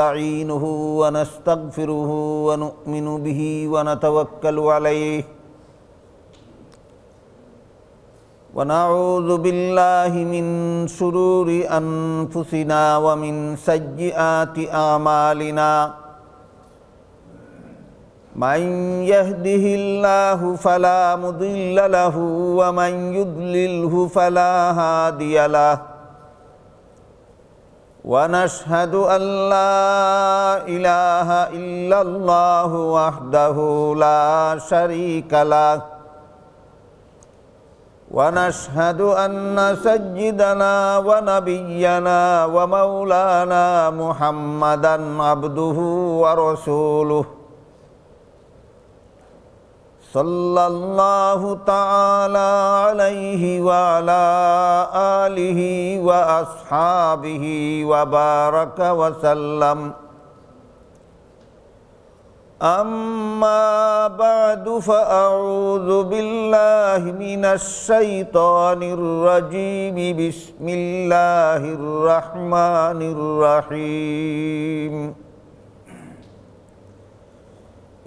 نستعينه ونستغفره ونؤمن به ونتوكل عليه ونعوذ بالله من شرور أنفسنا ومن سيئات أعمالنا من يهده الله فلا مضل له ومن يضلله فلا هادي له ونشهد أن لا إله إلا الله وحده لا شريك له ونشهد أن سيدنا ونبينا ومولانا محمدا عبده ورسوله صلى الله تعالى عليه وعلى آله وأصحابه وبارك وسلم أما بعد فأعوذ بالله من الشيطان الرجيم بسم الله الرحمن الرحيم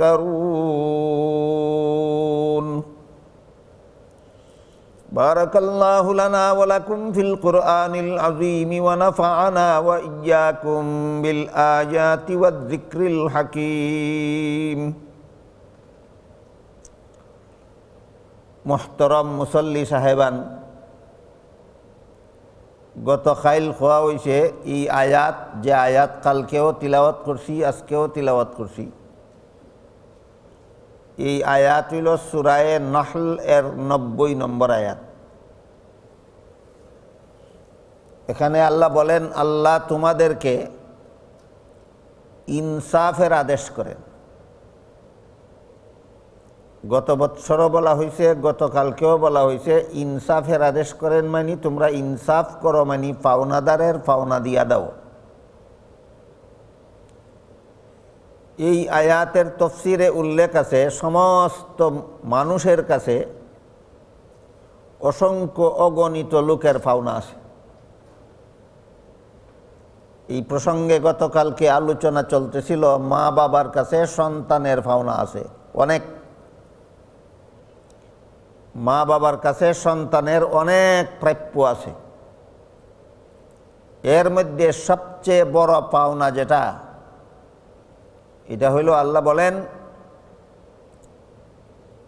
تذكرون بارك الله لنا ولكم في القرآن العظيم ونفعنا وإياكم بالآيات والذكر الحكيم মোহতরম মুসল্লি সাহেবান গত খাইল খোয়া হয়েছে এই আয়াত যে আয়াত কালকেও তিলাওয়াত করছি আজকেও তিলাওয়াত করছি এই আয়াত হইল সুরায়ে নহল এর নব্বই নম্বর আয়াত এখানে আল্লাহ বলেন আল্লাহ তোমাদেরকে ইনসাফের আদেশ করেন গত বৎসরও বলা হয়েছে গতকালকেও বলা হয়েছে ইনসাফের আদেশ করেন মানি তোমরা ইনসাফ করো মানি পাওনাদারের পাওনা দিয়া দাও এই আয়াতের তফসিরে উল্লেখ আছে সমস্ত মানুষের কাছে অসংখ্য অগণিত লোকের ফাওনা আছে এই প্রসঙ্গে গতকালকে আলোচনা চলতেছিল মা বাবার কাছে সন্তানের ফাওনা আছে অনেক মা বাবার কাছে সন্তানের অনেক প্রাপ্য আছে এর মধ্যে সবচেয়ে বড় পাওনা যেটা এটা হইল আল্লাহ বলেন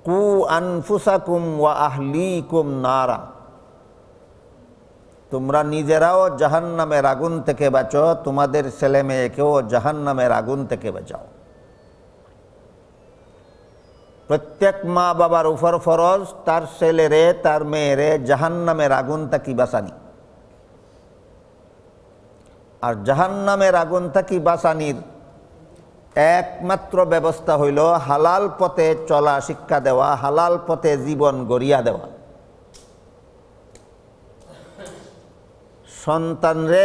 কু আনফুসাকুম ওয়া আহলিকুম নারা তোমরা নিজেরাও জাহান নামের আগুন থেকে বাঁচো তোমাদের ছেলে মেয়েকেও জাহান নামের আগুন থেকে বাঁচাও প্রত্যেক মা বাবার উপর ফরজ তার ছেলেরে তার মেয়েরে জাহান নামের আগুন তাকি বাসানি আর জাহান নামের আগুন তাকি বাসানির একমাত্র ব্যবস্থা হইল হালাল পথে চলা শিক্ষা দেওয়া হালাল পথে জীবন গড়িয়া দেওয়া সন্তানরে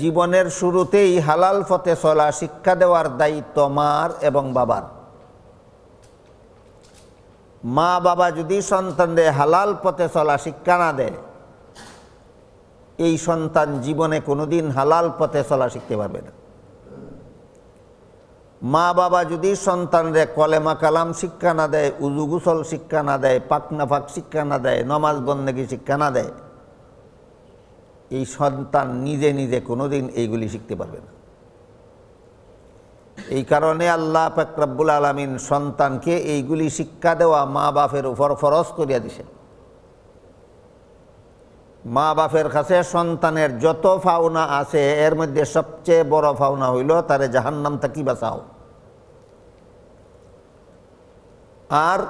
জীবনের শুরুতেই হালাল পথে চলা শিক্ষা দেওয়ার দায়িত্ব মার এবং বাবার মা বাবা যদি সন্তানরে হালাল পথে চলা শিক্ষা না দেয় এই সন্তান জীবনে কোনোদিন হালাল পথে চলা শিখতে পারবে না মা বাবা যদি সন্তানরে কলেমা কালাম শিক্ষা না দেয় উজু গুসল শিক্ষা না দেয় পাকনা ফাক শিক্ষা না দেয় নমাজ বন্দেগী শিক্ষা না দেয় এই সন্তান নিজে নিজে কোনোদিন এইগুলি শিখতে পারবে না এই কারণে আল্লাহ ফাকরাবুল আলমিন সন্তানকে এইগুলি শিক্ষা দেওয়া মা বাপের উপর ফরজ করিয়া দিছে মা বাপের কাছে সন্তানের যত ফাওনা আছে এর মধ্যে সবচেয়ে বড় ফাওনা হইল তারে জাহান্নাম থাকি বাঁচাও আর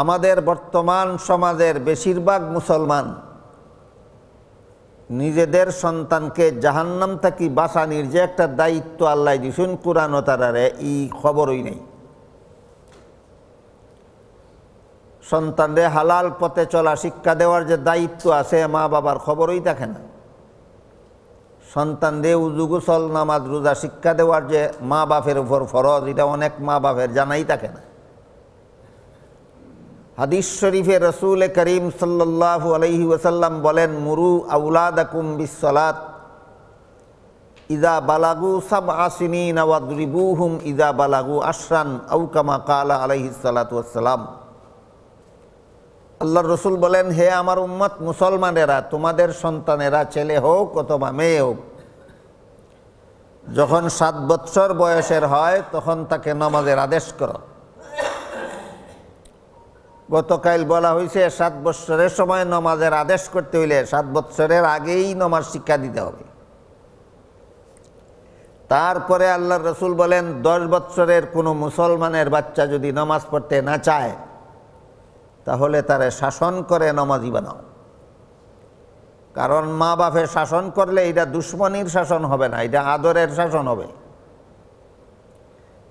আমাদের বর্তমান সমাজের বেশিরভাগ মুসলমান নিজেদের সন্তানকে জাহান্নাম থাকি বাঁচানির যে একটা দায়িত্ব আল্লাহ দিসুন কোরআন তারারে এই খবরই নেই সন্তানদের হালাল পথে চলা শিক্ষা দেওয়ার যে দায়িত্ব আছে মা বাবার খবরই দেখে না সন্তানদের উজু গোসল নামাজ রোজা শিক্ষা দেওয়ার যে মা বাপের উপর ফরজ এটা অনেক মা বাপের জানাই থাকে না হাদিস শরীফে রসুল করিম সাল্লাহ আলহি ওসাল্লাম বলেন মুরু আকুম বিশ্বলাত ইদা বালাগু সাব আসিনী নওয়াদরিবুহুম ইদা বালাগু আশরান আউকামা কালা আলহিসাল্লাম আল্লাহ রসুল বলেন হে আমার উম্মত মুসলমানেরা তোমাদের সন্তানেরা ছেলে হোক অথবা মেয়ে হোক যখন সাত বৎসর বয়সের হয় তখন তাকে নমাজের আদেশ করো গতকাল বলা হয়েছে সাত বৎসরের সময় নমাজের আদেশ করতে হইলে সাত বৎসরের আগেই নমাজ শিক্ষা দিতে হবে তারপরে আল্লাহ রসুল বলেন দশ বৎসরের কোনো মুসলমানের বাচ্চা যদি নমাজ পড়তে না চায় তাহলে তারে শাসন করে নমাজি বানাও কারণ মা বাপের শাসন করলে এটা দুশ্মনীর শাসন হবে না এটা আদরের শাসন হবে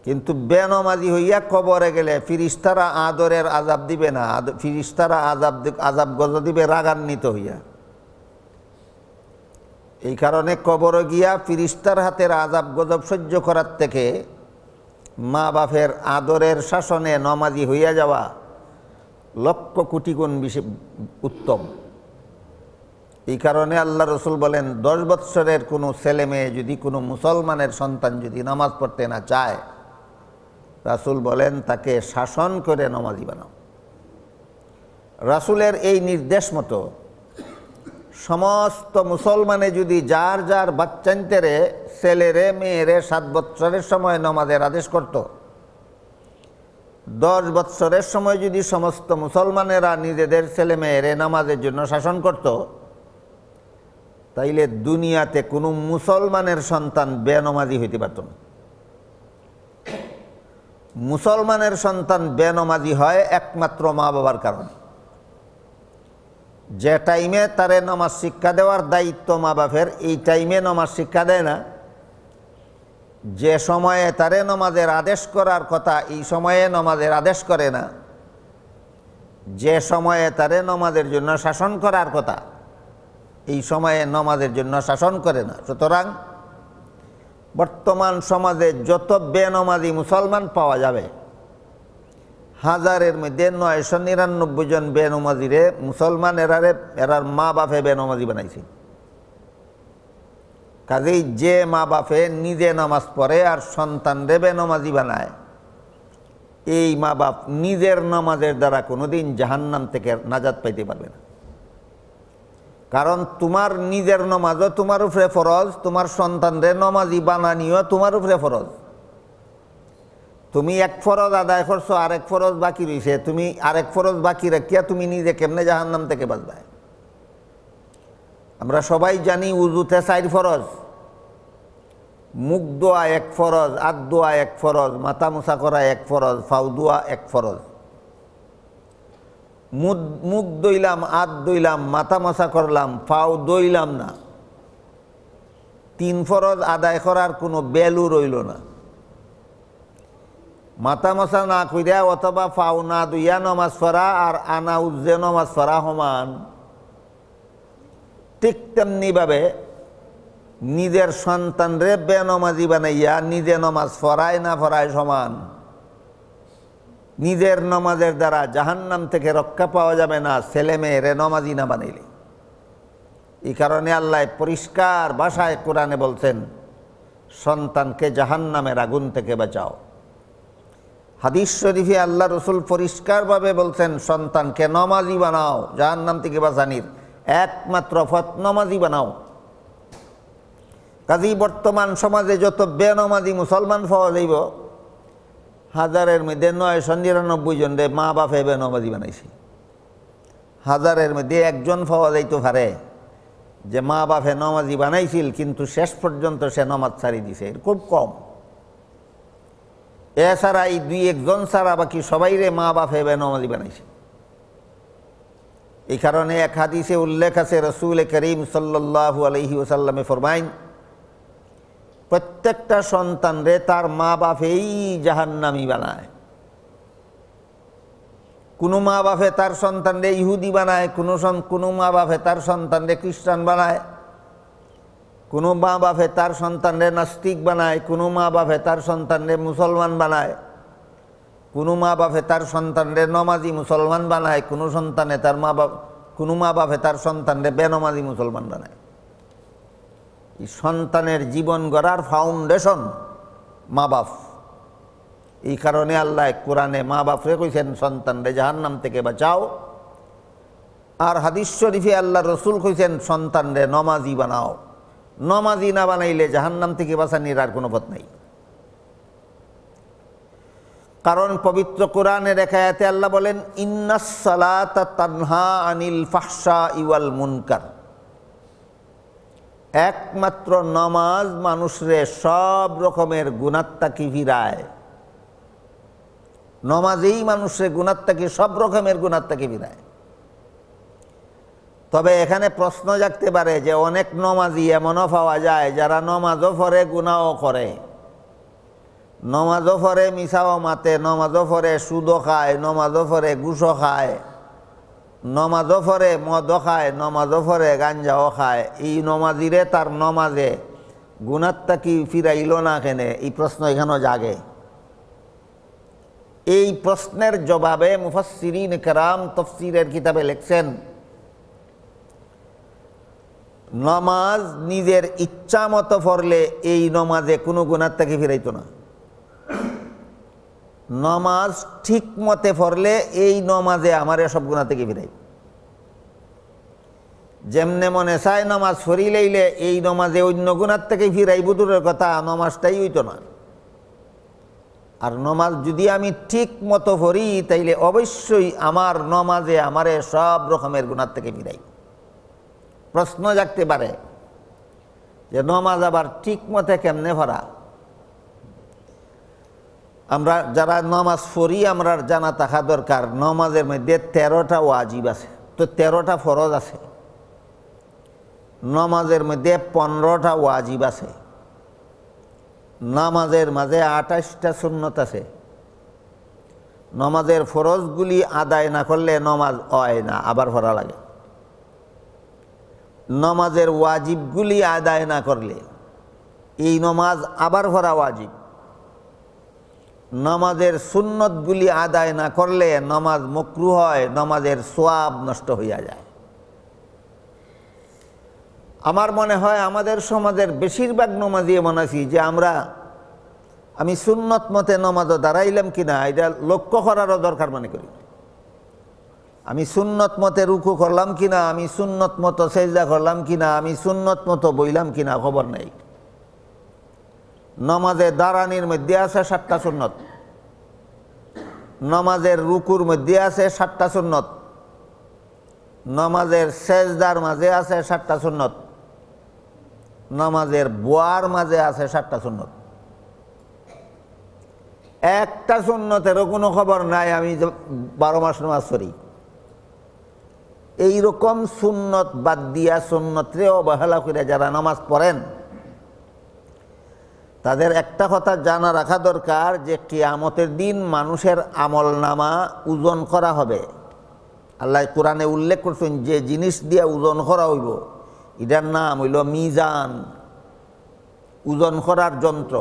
কিন্তু বেনমাজি হইয়া কবরে গেলে ফিরিস্তারা আদরের আজাব দিবে না ফিরিস্তারা আজাব আজাব গজ দিবে রাগান্বিত হইয়া এই কারণে কবর গিয়া ফিরিস্তার হাতের আজাব গজব সহ্য করার থেকে মা বাপের আদরের শাসনে নমাজি হইয়া যাওয়া লক্ষ কোটি গুণ বেশি উত্তম এই কারণে আল্লাহ রসুল বলেন দশ বৎসরের কোনো ছেলে মেয়ে যদি কোনো মুসলমানের সন্তান যদি নামাজ পড়তে না চায় রাসুল বলেন তাকে শাসন করে নমাজি বানাও রাসুলের এই নির্দেশ মতো সমস্ত মুসলমানে যদি যার যার বাচ্চান্তেরে ছেলেরে মেয়েরে সাত বৎসরের সময় নমাজের আদেশ করতো দশ বৎসরের সময় যদি সমস্ত মুসলমানেরা নিজেদের ছেলেমেয়েরে নামাজের জন্য শাসন করত তাইলে দুনিয়াতে কোনো মুসলমানের সন্তান বেনমাজি হইতে পারত না মুসলমানের সন্তান বেনমাজি হয় একমাত্র মা বাবার কারণে যে টাইমে তারে নামাজ শিক্ষা দেওয়ার দায়িত্ব মা বাপের এই টাইমে নামাজ শিক্ষা দেয় না যে সময়ে তারে নমাজের আদেশ করার কথা এই সময়ে নমাজের আদেশ করে না যে সময়ে তারে নমাজের জন্য শাসন করার কথা এই সময়ে নমাজের জন্য শাসন করে না সুতরাং বর্তমান সমাজে যত বেনমাজি মুসলমান পাওয়া যাবে হাজারের মধ্যে নয়শো নিরানব্বই জন বেনমাজিরে মুসলমান এরারে এরার মা বাপে বেনমাজি বানাইছে কাজেই যে মা বাপে নিজে নামাজ পড়ে আর সন্তান দেবে নামাজি বানায় এই মা বাপ নিজের নামাজের দ্বারা কোনোদিন জাহান্নাম থেকে নাজাদ পাইতে পারবে না কারণ তোমার নিজের নমাজও তোমার উপরে ফরজ তোমার সন্তানদের নমাজি বানানিও তোমার উপরে ফরজ তুমি এক ফরজ আদায় করছো আরেক ফরজ বাকি রয়েছে তুমি আরেক ফরজ বাকি রাখিয়া তুমি নিজে কেমনে জাহান্নাম থেকে বাঁচবায় আমরা সবাই জানি উজুতে সাইড ফরজ মুখ দোয়া এক ফরজ আত দোয়া এক ফরজ মাথা মোছা করা এক ফরজ ফাউ দোয়া এক ফরজ মুখ দইলাম আত দইলাম মাথা মশা করলাম ফাও দইলাম না তিন ফরজ আদায় করার কোনো ব্যালু রইল না মাথা মশা না কইরা অথবা ফাও না দইয়া নমাজ ফরা আর আনা উজ্জে নমাজ ফরা সমান ঠিক তেমনিভাবে নিজের সন্তান সন্তানরে বেনমাজি বানাইয়া নিজে নমাজ ফরায় না ফরায় সমান নিজের নমাজের দ্বারা জাহান্নাম থেকে রক্ষা পাওয়া যাবে না ছেলে মেয়েরে নমাজি না বানাইলে এই কারণে আল্লাহ পরিষ্কার ভাষায় কোরআনে বলছেন সন্তানকে জাহান্নামের আগুন থেকে বাঁচাও হাদিস শরীফে আল্লাহ রসুল পরিষ্কারভাবে বলছেন সন্তানকে নমাজি বানাও জাহান্নাম থেকে বাঁচানির একমাত্র ফতনমাজি বানাও কাজী বর্তমান সমাজে যত বেনমাজি মুসলমান পাওয়া যাইব হাজারের মধ্যে নয়শো নিরানব্বই জন রে মা বাপে বেনমাজি বানাইছে হাজারের মধ্যে একজন পাওয়া যাইতে পারে যে মা বাপে নমাজি বানাইছিল কিন্তু শেষ পর্যন্ত সে নমাজ ছাড়ি দিছে খুব কম এছাড়া এই দুই একজন ছাড়া বাকি সবাই রে মা বাপে বেনমাজি বানাইছে এই কারণে এক হাদিসে উল্লেখ আছে রসুল করিম সাল্লু আলহি ওসাল্লামে ফরমাইন প্রত্যেকটা রে তার মা বাপেই জাহান্নামি বানায় কোনো মা বাপে তার রে ইহুদি বানায় কোনো কোনো মা বাপে তার রে খ্রিস্টান বানায় কোনো মা বাপে তার রে নাস্তিক বানায় কোনো মা বাপে তার রে মুসলমান বানায় কোনো মা বাপে তার সন্তানরে নমাজি মুসলমান বানায় কোনো সন্তানে তার মা বাপ কোনো মা বাপে তার সন্তানরে বেনমাজি মুসলমান বানায় এই সন্তানের জীবন গড়ার ফাউন্ডেশন মা বাপ এই কারণে আল্লাহ কোরআনে মা বাপরে কইছেন সন্তানরে জাহান্নাম থেকে বাঁচাও আর হাদিস শরীফে আল্লাহ রসুল কইছেন সন্তানরে নমাজি বানাও নমাজি না বানাইলে জাহান্নাম থেকে বাঁচানির আর কোনো পথ নাই কারণ পবিত্র কোরআনের এতে আল্লাহ বলেন ইন্নাসালাতা তানহা আনিল ফাহসা ইওয়াল মুনকার একমাত্র নমাজ মানুষরে সব রকমের গুণাত্মাকি ভিড়ায় নমাজেই মানুষে গুণাত্মাকি সব রকমের গুণাত্মাকে ফিরায় তবে এখানে প্রশ্ন জাগতে পারে যে অনেক নমাজি এমনও পাওয়া যায় যারা নমাজও পড়ে গুণাও করে নমাজও ফরে মিশাও মাতে নমাজও ফরে সুদও খায় নমাজও ফরে গুসও খায় নমাজও ফরে মদও খায় নমাজও ফরে গাঞ্জাও খায় এই নমাজিরে তার নমাজে গুণাত্মা কি ফিরাইল না কেনে এই প্রশ্ন এখানেও জাগে এই প্রশ্নের জবাবে মুফাসিরিন কেরাম তফসিরের কিতাবে লিখছেন নমাজ নিজের ইচ্ছা মতো ফরলে এই নমাজে কোনো গুণাত্মাকে ফিরাইত না নমাজ ঠিক মতে পড়লে এই নমাজে আমার এসব গুণা থেকে ফিরাই যেমনে মনে চায় নমাজ ফরিলেইলে এই নমাজে অন্য গুণার থেকে ফিরাই বুদুরের কথা নমাজটাই তো না আর নমাজ যদি আমি ঠিক মতো ভরি তাইলে অবশ্যই আমার নমাজে আমারে সব রকমের গুণার থেকে ফিরাই প্রশ্ন জাগতে পারে যে নমাজ আবার ঠিক মতে কেমনে ভরা আমরা যারা নমাজ ফরি আমরা জানা থাকা দরকার নমাজের মধ্যে তেরোটা ওয়াজিব আছে তো তেরোটা ফরজ আছে নমাজের মধ্যে পনেরোটা ওয়াজিব আছে নামাজের মাঝে আঠাশটা সুন্নত আছে নমাজের ফরজগুলি আদায় না করলে নমাজ হয় না আবার ভরা লাগে নমাজের ওয়াজিবগুলি আদায় না করলে এই নমাজ আবার ভরা ওয়াজিব নমাজের সুন্নতগুলি আদায় না করলে নমাজ মকরু হয় নমাজের সোয়াব নষ্ট হইয়া যায় আমার মনে হয় আমাদের সমাজের বেশিরভাগ নমাজি এমন আছি যে আমরা আমি সুন্নত মতে নমাজও দাঁড়াইলাম কি না এটা লক্ষ্য করারও দরকার মনে করি আমি সুন্নত মতে রুকু করলাম কি না আমি সুন্নত মতো সেজদা করলাম কি না আমি সুন্নত মতো বইলাম না খবর নেই নমাজে দাঁড়ানির মধ্যে আছে সাতটা সুন্নত নমাজের রুকুর মধ্যে আছে সাতটা সুন্নত নমাজের সেজদার মাঝে আছে সাতটা সুন্নত নমাজের বোয়ার মাঝে আছে সাতটা সুন্নত একটা সুন্নতেরও কোনো খবর নাই আমি বারো মাস নমাজ করি এইরকম সুন্নত বাদ দিয়া সুন্নতরে অবহেলা করে যারা নামাজ পড়েন তাদের একটা কথা জানা রাখা দরকার যে কিয়ামতের দিন মানুষের আমল নামা ওজন করা হবে আল্লাহ কোরআনে উল্লেখ করছেন যে জিনিস দিয়ে ওজন করা হইব এটার নাম হইল মিজান ওজন করার যন্ত্র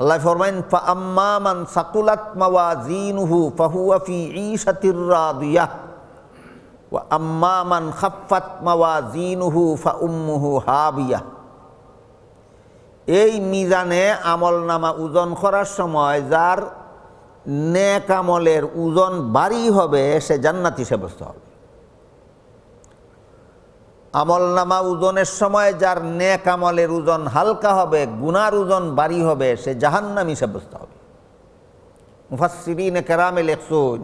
আল্লাহ ফরমাইন আম্মা মান সাকুলাত মাওয়া জিনহু ফাহুয়াফি ইশাতির রাদিয়াহ ওয়া আম্মা মান খাফাত মাওয়া জিনহু ফা উম্মুহু হাবিয়া এই মিজানে আমল নামা ওজন করার সময় যার নেক আমলের ওজন বাড়ি হবে সে জান্নাতি সাব্যস্ত হবে আমল নামা ওজনের সময় যার নেক আমলের ওজন হালকা হবে গুনার ওজন বাড়ি হবে সে জাহান্নামি সাব্যস্ত হবে মুফাসিরিন কেরামে লেখসুন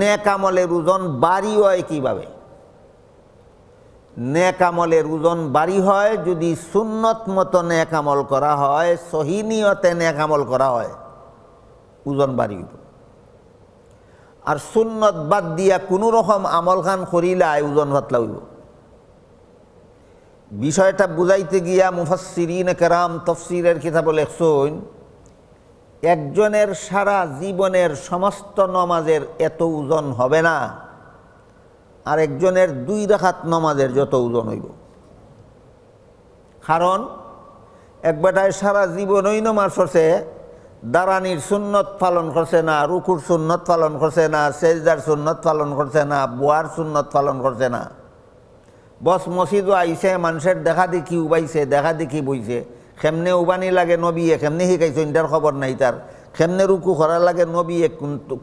নেক আমলের ওজন বাড়ি হয় কীভাবে ন্যাকামলের ওজন বাড়ি হয় যদি সুন্নত মতো নেকামল করা হয় সহিনীয়তে নেকামল করা হয় ওজন বাড়ি আর সুন্নত বাদ দিয়া কোনো রকম আমল খান করিলাই ওজন ভাতলা হইব বিষয়টা বুঝাইতে গিয়া মুফাসিরিন কেরাম তফসিরের কিতাব লেখসইন একজনের সারা জীবনের সমস্ত নমাজের এত ওজন হবে না আর একজনের দুই রাখাত নমাজের যত ওজন হইব কারণ এক বেটায় সারা জীবনই নমাজ করছে দারানির সুন্নত পালন করছে না রুকুর সুন্নত পালন করছে না সেজদার সুন্নত পালন করছে না বুয়ার সুন্নত পালন করছে না বস মসজিদও আইসে মানুষের দেখা দেখি উবাইছে দেখা দেখি বইছে খেমনে উবানি লাগে নবীয়ে খেমনে শিকাইছ ইটার খবর নাই তার খেমনে রুকু করার লাগে নবীয়ে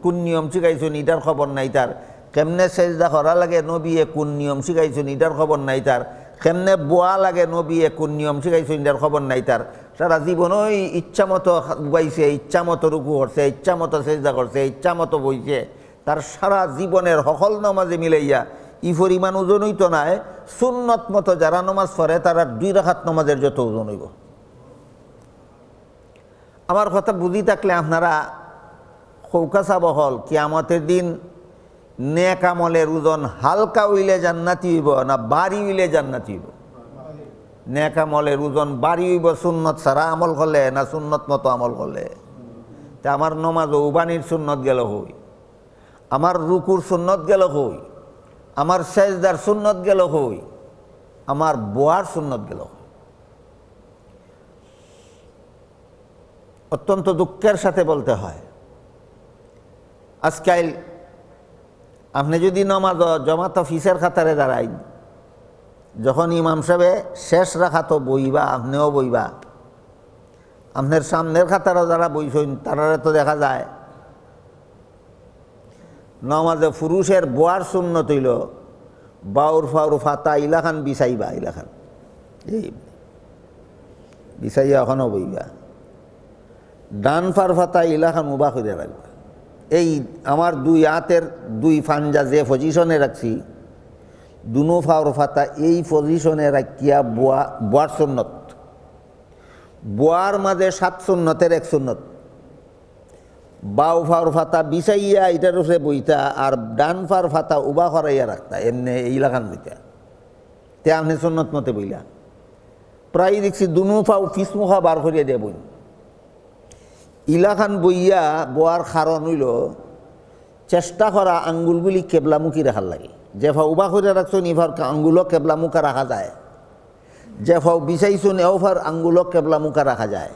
কোন নিয়ম শিকাইছ ইটার খবর নাই তার কেমনে সেজদা করা লাগে নবী কোন নিয়ম শিখাইছেন এটার খবর নাই তার কেমনে বোয়া লাগে নবী কোন নিয়ম শিখাইছেন এটার খবর নাই তার সারা জীবনই ইচ্ছা মতো বাইছে ইচ্ছা মতো রুকু করছে ইচ্ছা মতো সেজদা করছে ইচ্ছা মতো বইছে তার সারা জীবনের সকল নমাজে মিলাইয়া ই পরিমাণ ওজন হইত নাই সুন্নত মতো যারা নমাজ পড়ে তারা দুই রাখাত নমাজের যত ওজন হইব আমার কথা বুঝি থাকলে আপনারা কৌকা কি কিয়ামতের দিন নেকামলের ওজন হালকা উইলে জান্নাতি হইব না বাড়ি উইলে জান্নাতি হইব নেকামলের ওজন বাড়ি হইব সুন্নত সারা আমল করলে না সুন্নত মতো আমল করলে তা আমার নমাজ উবানির সুন্নত গেল হই আমার রুকুর সুন্নত গেল হই আমার সেজদার সুন্নত গেল হই আমার বোয়ার সুন্নত গেল অত্যন্ত দুঃখের সাথে বলতে হয় আজকাল আপনি যদি নমাজ জমাত ফিসের খাতারে দাঁড়াই যখন ইমাম সাহেবে শেষ রাখা তো বইবা আপনিও বইবা আপনার সামনের খাতারও যারা বইছেন তারা তো দেখা যায় নমাজে পুরুষের বোয়ার শূন্য তৈল বাউর ফাউর ফাতা ইলাখান বিচাইবা ইলাখান এই বিচাইয়া এখনও বইবা ডান ফার ফাতা ইলাখান উবা করে রাখবা এই আমার দুই হাতের দুই ফাঞ্জা যে পজিশনে রাখছি দুনো ফাওর ফাতা এই পজিশনে রাখিয়া বোয়া বোয়ার সন্নত বোয়ার মাঝে সাত সন্নতের এক সন্নত বাউ ফাওর ফাতা বিছাইয়া এটার উপরে বইতা আর ডান ফার ফাতা উবা করাইয়া রাখতা এমনি এই লাগান বইতা তে আপনি সন্নত মতে বইলা প্রায় দেখছি দুনো ফাও ফিসমুখা বার করিয়া দিয়ে বই ইলাখান বইয়া বোয়ার কারণ হইল চেষ্টা করা আঙ্গুলগুলি কেবলামুখী রাখার লাগে যেফা উবা করে রাখছেন এভার আঙ্গুলও কেবলামুখা রাখা যায় যেফাও বিচাইছেন এভার আঙ্গুলও কেবলামুখা রাখা যায়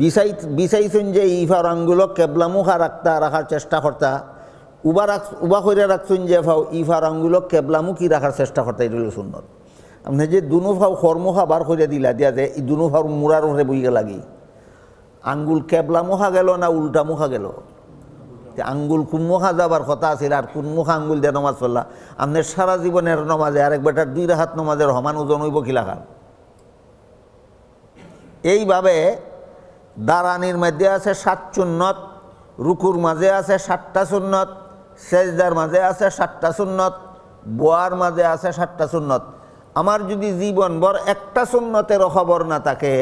বিচাই বিচাইছেন যে ইভার আঙ্গুলও কেবলামুখা রাখতা রাখার চেষ্টা করতা উবা রাখ উবা করে রাখছেন যে ফাও ইভার আঙ্গুলও কেবলামুখী রাখার চেষ্টা করতা এটা হলো সুন্দর আপনি যে দুনো ফাও কর্মখা বার করে দিলা দিয়া যে এই দুনো ফাও মুরার হরে বইয়া লাগি আঙ্গুল কেবলা মুখা গেল না উল্টা মুখা গেল আঙ্গুল কোন মুখা যাবার কথা আছিল আর কোন মুখা আঙ্গুল দিয়ে নমাজ পড়লা আপনার সারা জীবনের নমাজে আরেক বেটার দুই হাত নমাজের সমান ওজন হইব কিলাখান এইভাবে দাঁড়ানির মধ্যে আছে সাত চুন্নত রুকুর মাঝে আছে সাতটা সুন্নত সেজদার মাঝে আছে সাতটা সুন্নত বোয়ার মাঝে আছে সাতটা সুন্নত আমার যদি জীবনভর একটা সুন্নতের খবর না থাকে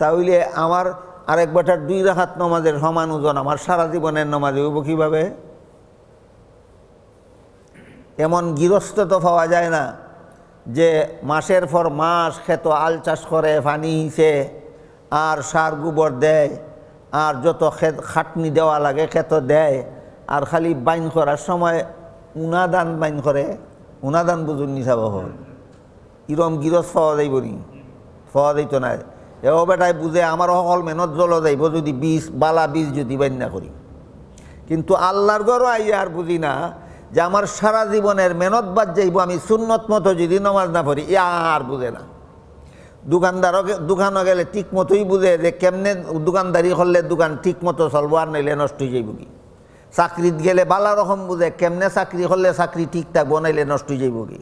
তাহলে আমার আর এক বেটার দুই রাখাত নমাজের সমান ওজন আমার সারা জীবনের নমাজে হইব কীভাবে এমন গৃহস্থ তো পাওয়া যায় না যে মাসের পর মাস খেত আল চাষ করে পানি হিসে আর সার গোবর দেয় আর যত খেত খাটনি দেওয়া লাগে খেত দেয় আর খালি বাইন করার সময় উনাদান বাইন করে উনাদান বুঝুন নিসাব হল ইরম গিরস পাওয়া যাইব নি পাওয়া যাইতো না এও বেটাই বুঝে আমার সকল মেহনত জল যাইব যদি বীজ বালা বীজ যদি বান্যা করি কিন্তু আল্লাহর গরো আই আর বুঝি না যে আমার সারা জীবনের মেহনত বাদ যাইব আমি সুন্নত মতো যদি নমাজ না পড়ি ইয়া আর বুঝে না দোকানদারও দোকানও গেলে ঠিক মতোই বুঝে যে কেমনে দোকানদারি করলে দোকান ঠিক মতো চলব আর নইলে নষ্ট হয়ে যাইব কি চাকরিত গেলে বালা রকম বুঝে কেমনে চাকরি করলে চাকরি ঠিকঠাক বনাইলে নষ্ট হয়ে যাইব কি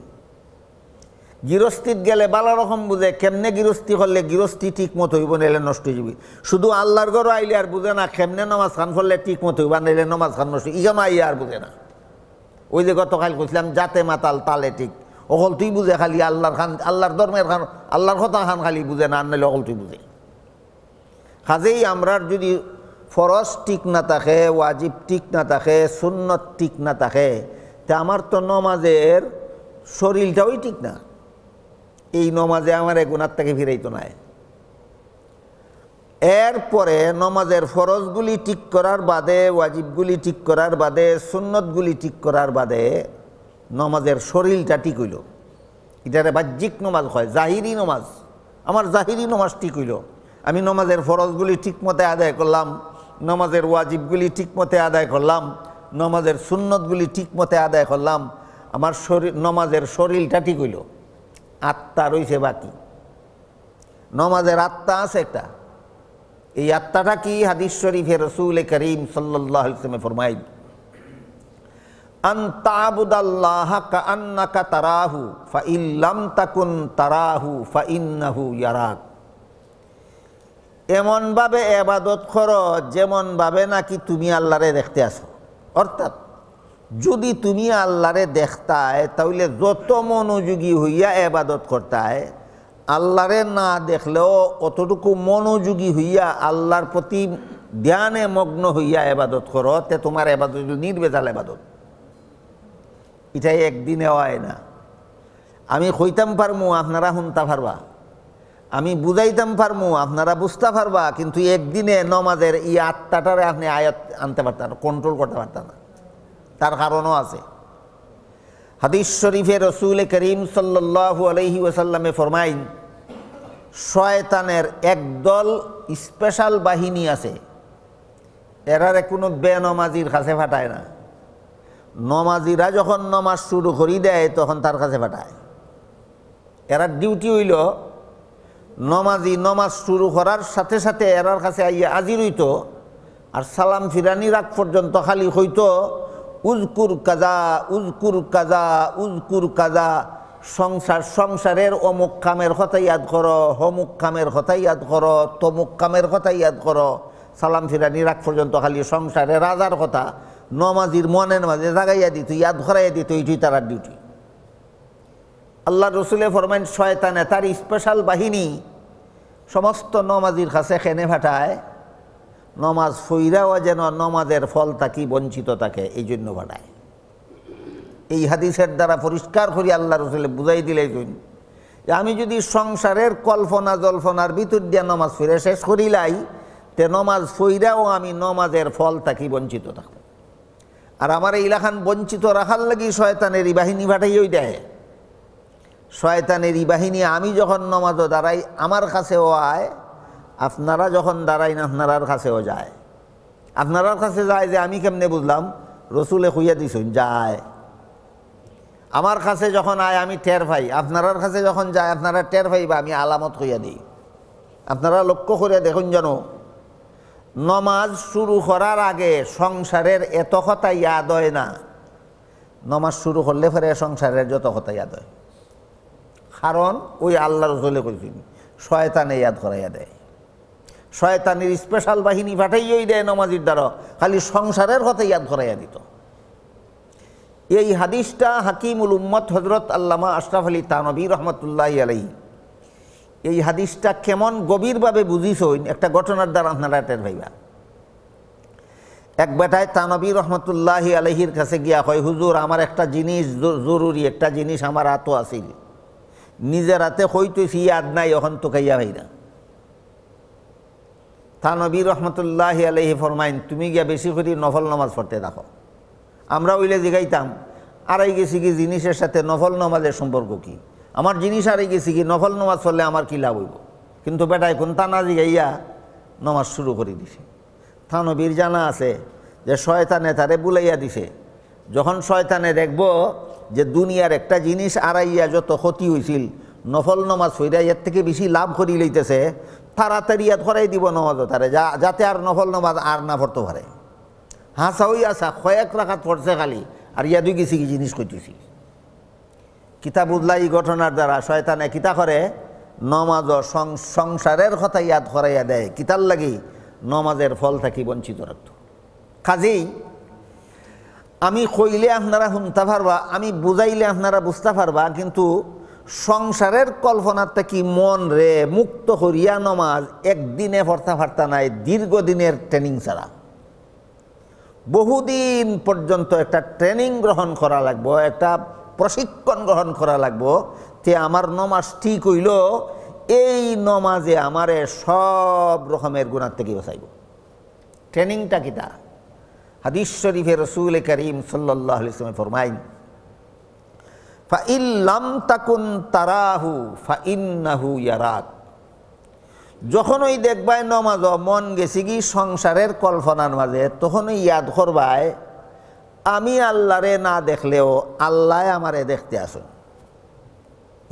গৃহস্থিত গেলে বালা রকম বুঝে কেমনে গৃহস্থি হলে গৃহস্থি ঠিক মতো হইব নাইলে নষ্ট হইবি শুধু আল্লাহর ঘরও আইলে আর বুঝে না কেমনে নমাজ খান ফলে ঠিক মতো হইবা নাইলে নমাজ খান নষ্ট ইগানো আইয়া আর বুঝে না ওই যে গতকাল কইছিলাম যাতে মাতাল তালে ঠিক অকল তুই বুঝে খালি আল্লাহর খান আল্লাহর ধর্মের খান আল্লাহর কথা খান খালি বুঝে না আর নাইলে অকল তুই বুঝে কাজেই আমরার যদি ফরজ ঠিক না থাকে ওয়াজিব ঠিক না থাকে সুন্নত ঠিক না থাকে তা আমার তো নমাজের শরীরটাও ঠিক না এই নমাজে আমার এক গুণাত্মাকে ফিরাইতো নাই এরপরে নমাজের ফরজগুলি ঠিক করার বাদে ওয়াজিবগুলি ঠিক করার বাদে সুন্নতগুলি ঠিক করার বাদে নমাজের শরীরটা ঠিক হইল এটারে বাহ্যিক নমাজ হয় জাহিরি নমাজ আমার জাহিরি নমাজ ঠিক হইল আমি নমাজের ফরজগুলি ঠিকমতে আদায় করলাম নমাজের ওয়াজিবগুলি ঠিকমতে আদায় করলাম নমাজের সুন্নতগুলি ঠিকমতে আদায় করলাম আমার শরীর নমাজের শরীরটা ঠিক হইল আত্মা রয়েছে বাকি নমাজের আত্মা আছে একটা এই আত্মাটা কি হাদিস শরীফের রসুল করিম সাল্লামে ফরমাইল তারাহু ভাবে তাকুন তারাহু ফাইন্নাহু ইয়ারাক এবাদত কর যেমনভাবে নাকি তুমি আল্লাহরে দেখতে আসো অর্থাৎ যদি তুমি আল্লাহরে দেখতায় তাহলে যত মনোযোগী হইয়া এবাদত করতায় আল্লাহরে না দেখলেও অতটুকু মনোযোগী হইয়া আল্লাহর প্রতি ধ্যানে মগ্ন হইয়া এবাদত করো তে তোমার এবাদত নির্বেজাল এবাদত এটাই একদিনে হয় না আমি হইতাম পারমু আপনারা শুনতা পারবা আমি বুঝাইতাম পারমু আপনারা বুঝতে পারবা কিন্তু একদিনে নমাজের ই আত্মাটারে আপনি আয়াত আনতে পারতেন কন্ট্রোল করতে পারতেন না তার কারণও আছে হাদিস শরীফে রসুল করিম সাল্লাহ আলহি ওসাল্লামে ফরমাইন শয়তানের একদল স্পেশাল বাহিনী আছে এরারে কোনো বেনমাজির কাছে ফাটায় না নমাজিরা যখন নমাজ শুরু করি দেয় তখন তার কাছে ফাটায় এরার ডিউটি হইল নমাজি নমাজ শুরু করার সাথে সাথে এরার কাছে আইয়া আজির হইত আর সালাম ফিরানি রাগ পর্যন্ত খালি হইতো উজকুর কাজা উজকুর কাজা উজকুর কাজা সংসার সংসারের অমুক কামের কথা ইয়াদ করো হমুক কামের কথা ইয়াদ করো তমুক কামের কথা ইয়াদ করো সালাম ফিরানি রাগ পর্যন্ত খালি সংসারে রাজার কথা নমাজির মনের মাঝে জাগাইয়া দিত ইয়াদ ঘরাইয়া দিত এইটুই তারা ডিউটি আল্লাহ রসুলের ফরমাইন শয়তানে তার স্পেশাল বাহিনী সমস্ত নমাজির কাছে খেনে ফাটায় নমাজ ফইরাও যেন নমাজের ফল তাকি বঞ্চিত থাকে এই জন্য বাড়ায় এই হাদিসের দ্বারা পরিষ্কার করি আল্লাহ রসুলে বুঝাই দিলে যে আমি যদি সংসারের কল্পনা জল্পনার ভিতর দিয়ে নমাজ ফিরে শেষ করিলাই তে নমাজ ফইরাও আমি নমাজের ফল তাকি বঞ্চিত থাকবো আর আমার এই লাখান বঞ্চিত রাখার লাগি শয়তানের বাহিনী ভাটাইও দেয় শয়তানের বাহিনী আমি যখন নমাজও দাঁড়াই আমার কাছেও আয় আপনারা যখন দাঁড়াইন আপনারার কাছেও যায় আপনারার কাছে যায় যে আমি কেমনে বুঝলাম রসুলে খুইয়া দিছুন যায় আমার কাছে যখন আয় আমি টের ভাই আপনারার কাছে যখন যায় আপনারা টের বা আমি আলামত হইয়া দিই আপনারা লক্ষ্য করে দেখুন যেন নমাজ শুরু করার আগে সংসারের এত কথা ইয়াদ হয় না নমাজ শুরু করলে পরে সংসারের যত কথা ইয়াদ হয় কারণ ওই আল্লাহ রসুলে করেছেন শয়তানে ইয়াদ করাইয়া দেয় শয়তানির স্পেশাল বাহিনী পাঠাইয়াই দেয় নমাজির দ্বারা খালি সংসারের কথা ইয়াদ ধরাইয়া দিত এই হাদিসটা হাকিমুল উম্মত হজরত আল্লামা আশরাফ আলী তানবী রহমতুল্লাহ আলাই এই হাদিসটা কেমন গভীরভাবে বুঝিছইন একটা ঘটনার দ্বারা আপনারা এটার ভাইবা এক বেটায় তানবী রহমতুল্লাহি আলহির কাছে গিয়া হয় হুজুর আমার একটা জিনিস জরুরি একটা জিনিস আমার আতো আসিল নিজের হাতে হইতেছি ইয়াদ নাই এখন তো কাইয়া ভাইরা তা নবী রহমতুল্লাহ আলহি ফরমাইন তুমি গিয়া বেশি করে নফল নমাজ পড়তে দেখো আমরা ওইলে জিগাইতাম আড়াই গেছি কি জিনিসের সাথে নফল নমাজের সম্পর্ক কি আমার জিনিস আড়াই গেছি কি নফল নমাজ পড়লে আমার কী লাভ হইব কিন্তু বেটা এখন তা না জিগাইয়া নমাজ শুরু করে দিছে তা নবীর জানা আছে যে শয়তানে তারে বুলাইয়া দিছে যখন শয়তানে দেখব যে দুনিয়ার একটা জিনিস আড়াইয়া যত ক্ষতি হয়েছিল নফল নমাজ ফইরা এর থেকে বেশি লাভ করি লইতেছে তাড়াতাড়ি ধরাই দিব নমাজ তারে যা যাতে আর নফল নমাজ আর না পড়তে পারে হাসা হই আসা কয়েক রাখাত পড়ছে খালি আর ইয়া দুই গেছি কি জিনিস করতেছি কিতাব বুঝলা এই ঘটনার দ্বারা শয়তানে কিতা করে নমাজ সংসারের কথা ইয়াদ করাইয়া দেয় কিতার লাগি নমাজের ফল থাকি বঞ্চিত রাখত কাজেই আমি কইলে আপনারা শুনতে পারবা আমি বুঝাইলে আপনারা বুঝতে পারবা কিন্তু সংসারের কল্পনার কি মন রে মুক্ত হরিয়া নমাজ একদিনে ভর্তা ফার্তা নাই দীর্ঘদিনের ট্রেনিং ছাড়া বহুদিন পর্যন্ত একটা ট্রেনিং গ্রহণ করা লাগবো একটা প্রশিক্ষণ গ্রহণ করা লাগবো তে আমার নমাজ ঠিক হইল এই নমাজে আমারে সব রকমের গুণার থেকে বসাইব ট্রেনিংটা কি তা হাদিস শরীফের রসুল করিম সাল্লাহ ইসলামে ফরমাইন ফাইল্লাম তাকুন তারাহু ফাইন্নাহু ইয়ারাক যখন ওই দেখবাই নমাজ মন গেছি কি সংসারের কল্পনার মাঝে তখন ইয়াদ করবাই আমি আল্লাহরে না দেখলেও আল্লাহ আমারে দেখতে আসুন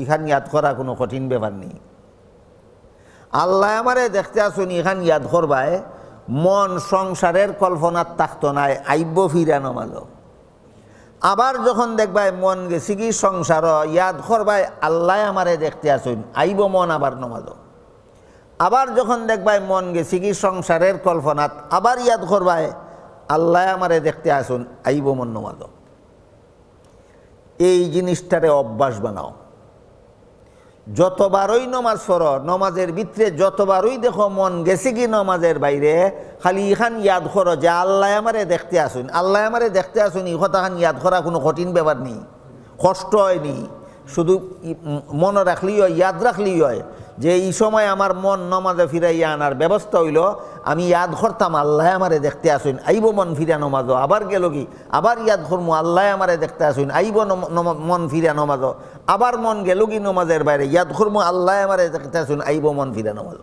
ইখান ইয়াদ করা কোনো কঠিন ব্যাপার নেই আল্লাহ আমারে দেখতে আসুন ইখান ইয়াদ করবাই মন সংসারের কল্পনার তাক্ত নাই আইব ফিরা মালক আবার যখন দেখবাই মন গেছি কি সংসার ইয়াদ করবাই আল্লাহ আমারে দেখতে আসুন আইব মন আবার নমাজ আবার যখন দেখবাই মন গেছি কি সংসারের কল্পনাত আবার ইয়াদ করবাই আল্লাহ আমারে দেখতে আসুন আইব মন নমাজ এই জিনিসটারে অভ্যাস বানাও যতবারই নমাজ ফর নমাজের ভিতরে যতবারই দেখো মন গেছে কি নমাজের বাইরে খালি ইখান ইয়াদ কর যে আল্লাহ আমারে দেখতে আসুন আল্লাহ আমারে দেখতে আসুন ই কথাখান ইয়াদ করা কোনো কঠিন ব্যাপার নেই কষ্ট হয়নি শুধু মনে রাখলেই হয় ইয়াদ রাখলেই হয় যে এই সময় আমার মন নমাজে ফিরাইয়া আনার ব্যবস্থা হইল আমি ইয়াদ করতাম আল্লাহ আমারে দেখতে আসুন আইব মন ফিরা নমাজ আবার গেল কি আবার ইয়াদ করমু আল্লাহ আমারে দেখতে আসুন আইব মন ফিরা নমাজ আবার মন গেল কি নমাজের বাইরে ইয়াদ করমু আল্লাহ আমারে দেখতে আসুন আইব মন ফিরা নমাজ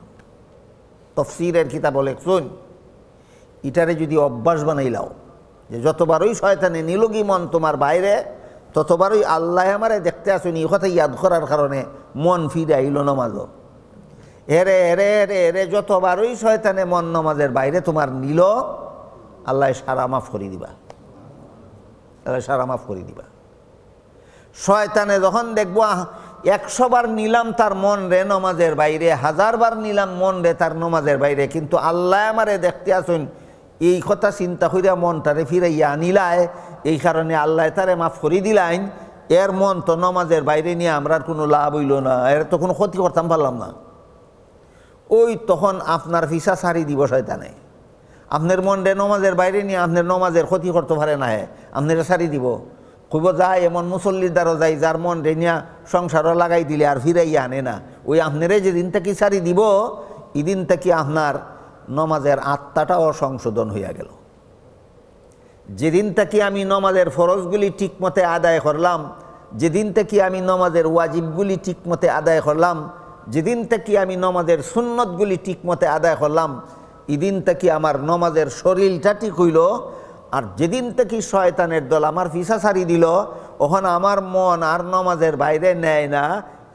তফসিরের কিতাব লেখছুন ইটারে যদি অভ্যাস বানাইলাও যে যতবারই শয়তানে নিলগি মন তোমার বাইরে ততবারই আল্লাহ আমারে দেখতে আসুন ই কথা ইয়াদ করার কারণে মন ফিরে আইল নমাজও এরে এরে এরে এরে যতবারই শয়তানে মন নমাজের বাইরে তোমার নিল আল্লাহ সারা মাফ করি দিবা আল্লাহ সারা মাফ করি দিবা শয়তানে যখন দেখবো একশো বার নিলাম তার মন রে নমাজের বাইরে হাজার বার নিলাম মন রে তার নমাজের বাইরে কিন্তু আল্লাহ আমারে দেখতে আসুন এই কথা চিন্তা করিয়া মনটারে ফিরাইয়া নিলায় এই কারণে আল্লাহ তারে মাফ করি দিলাইন এর মন তো নমাজের বাইরে নিয়ে আমরা কোনো লাভ হইল না এর তো কোনো ক্ষতি করতাম পারলাম না ওই তখন আপনার ফিসা সারি দিব নেই আপনার মন্ডে নমাজের বাইরে নিয়ে আপনার নমাজের ক্ষতি করতে পারে না হে আপনার সারি দিব খুব যায় এমন মুসল্লির দ্বারও যাই যার মন রেনিয়া সংসারও লাগাই দিলে আর ফিরাইয়া আনে না ওই আপনারে যেদিন থেকে সারি দিব এদিন থেকে আপনার নমাজের আত্মাটাও সংশোধন হইয়া গেল যেদিন থেকে আমি নমাজের ফরজগুলি ঠিকমতে আদায় করলাম যেদিন থেকে আমি নমাজের ওয়াজিবগুলি ঠিকমতে আদায় করলাম যেদিন থেকে আমি নমাজের সুন্নতগুলি ঠিকমতে আদায় করলাম এদিন থেকে আমার নমাজের শরীরটা ঠিক হইল আর যেদিন থেকে শয়তানের দল আমার ফিসা সারি দিল ওখানে আমার মন আর নমাজের বাইরে নেয় না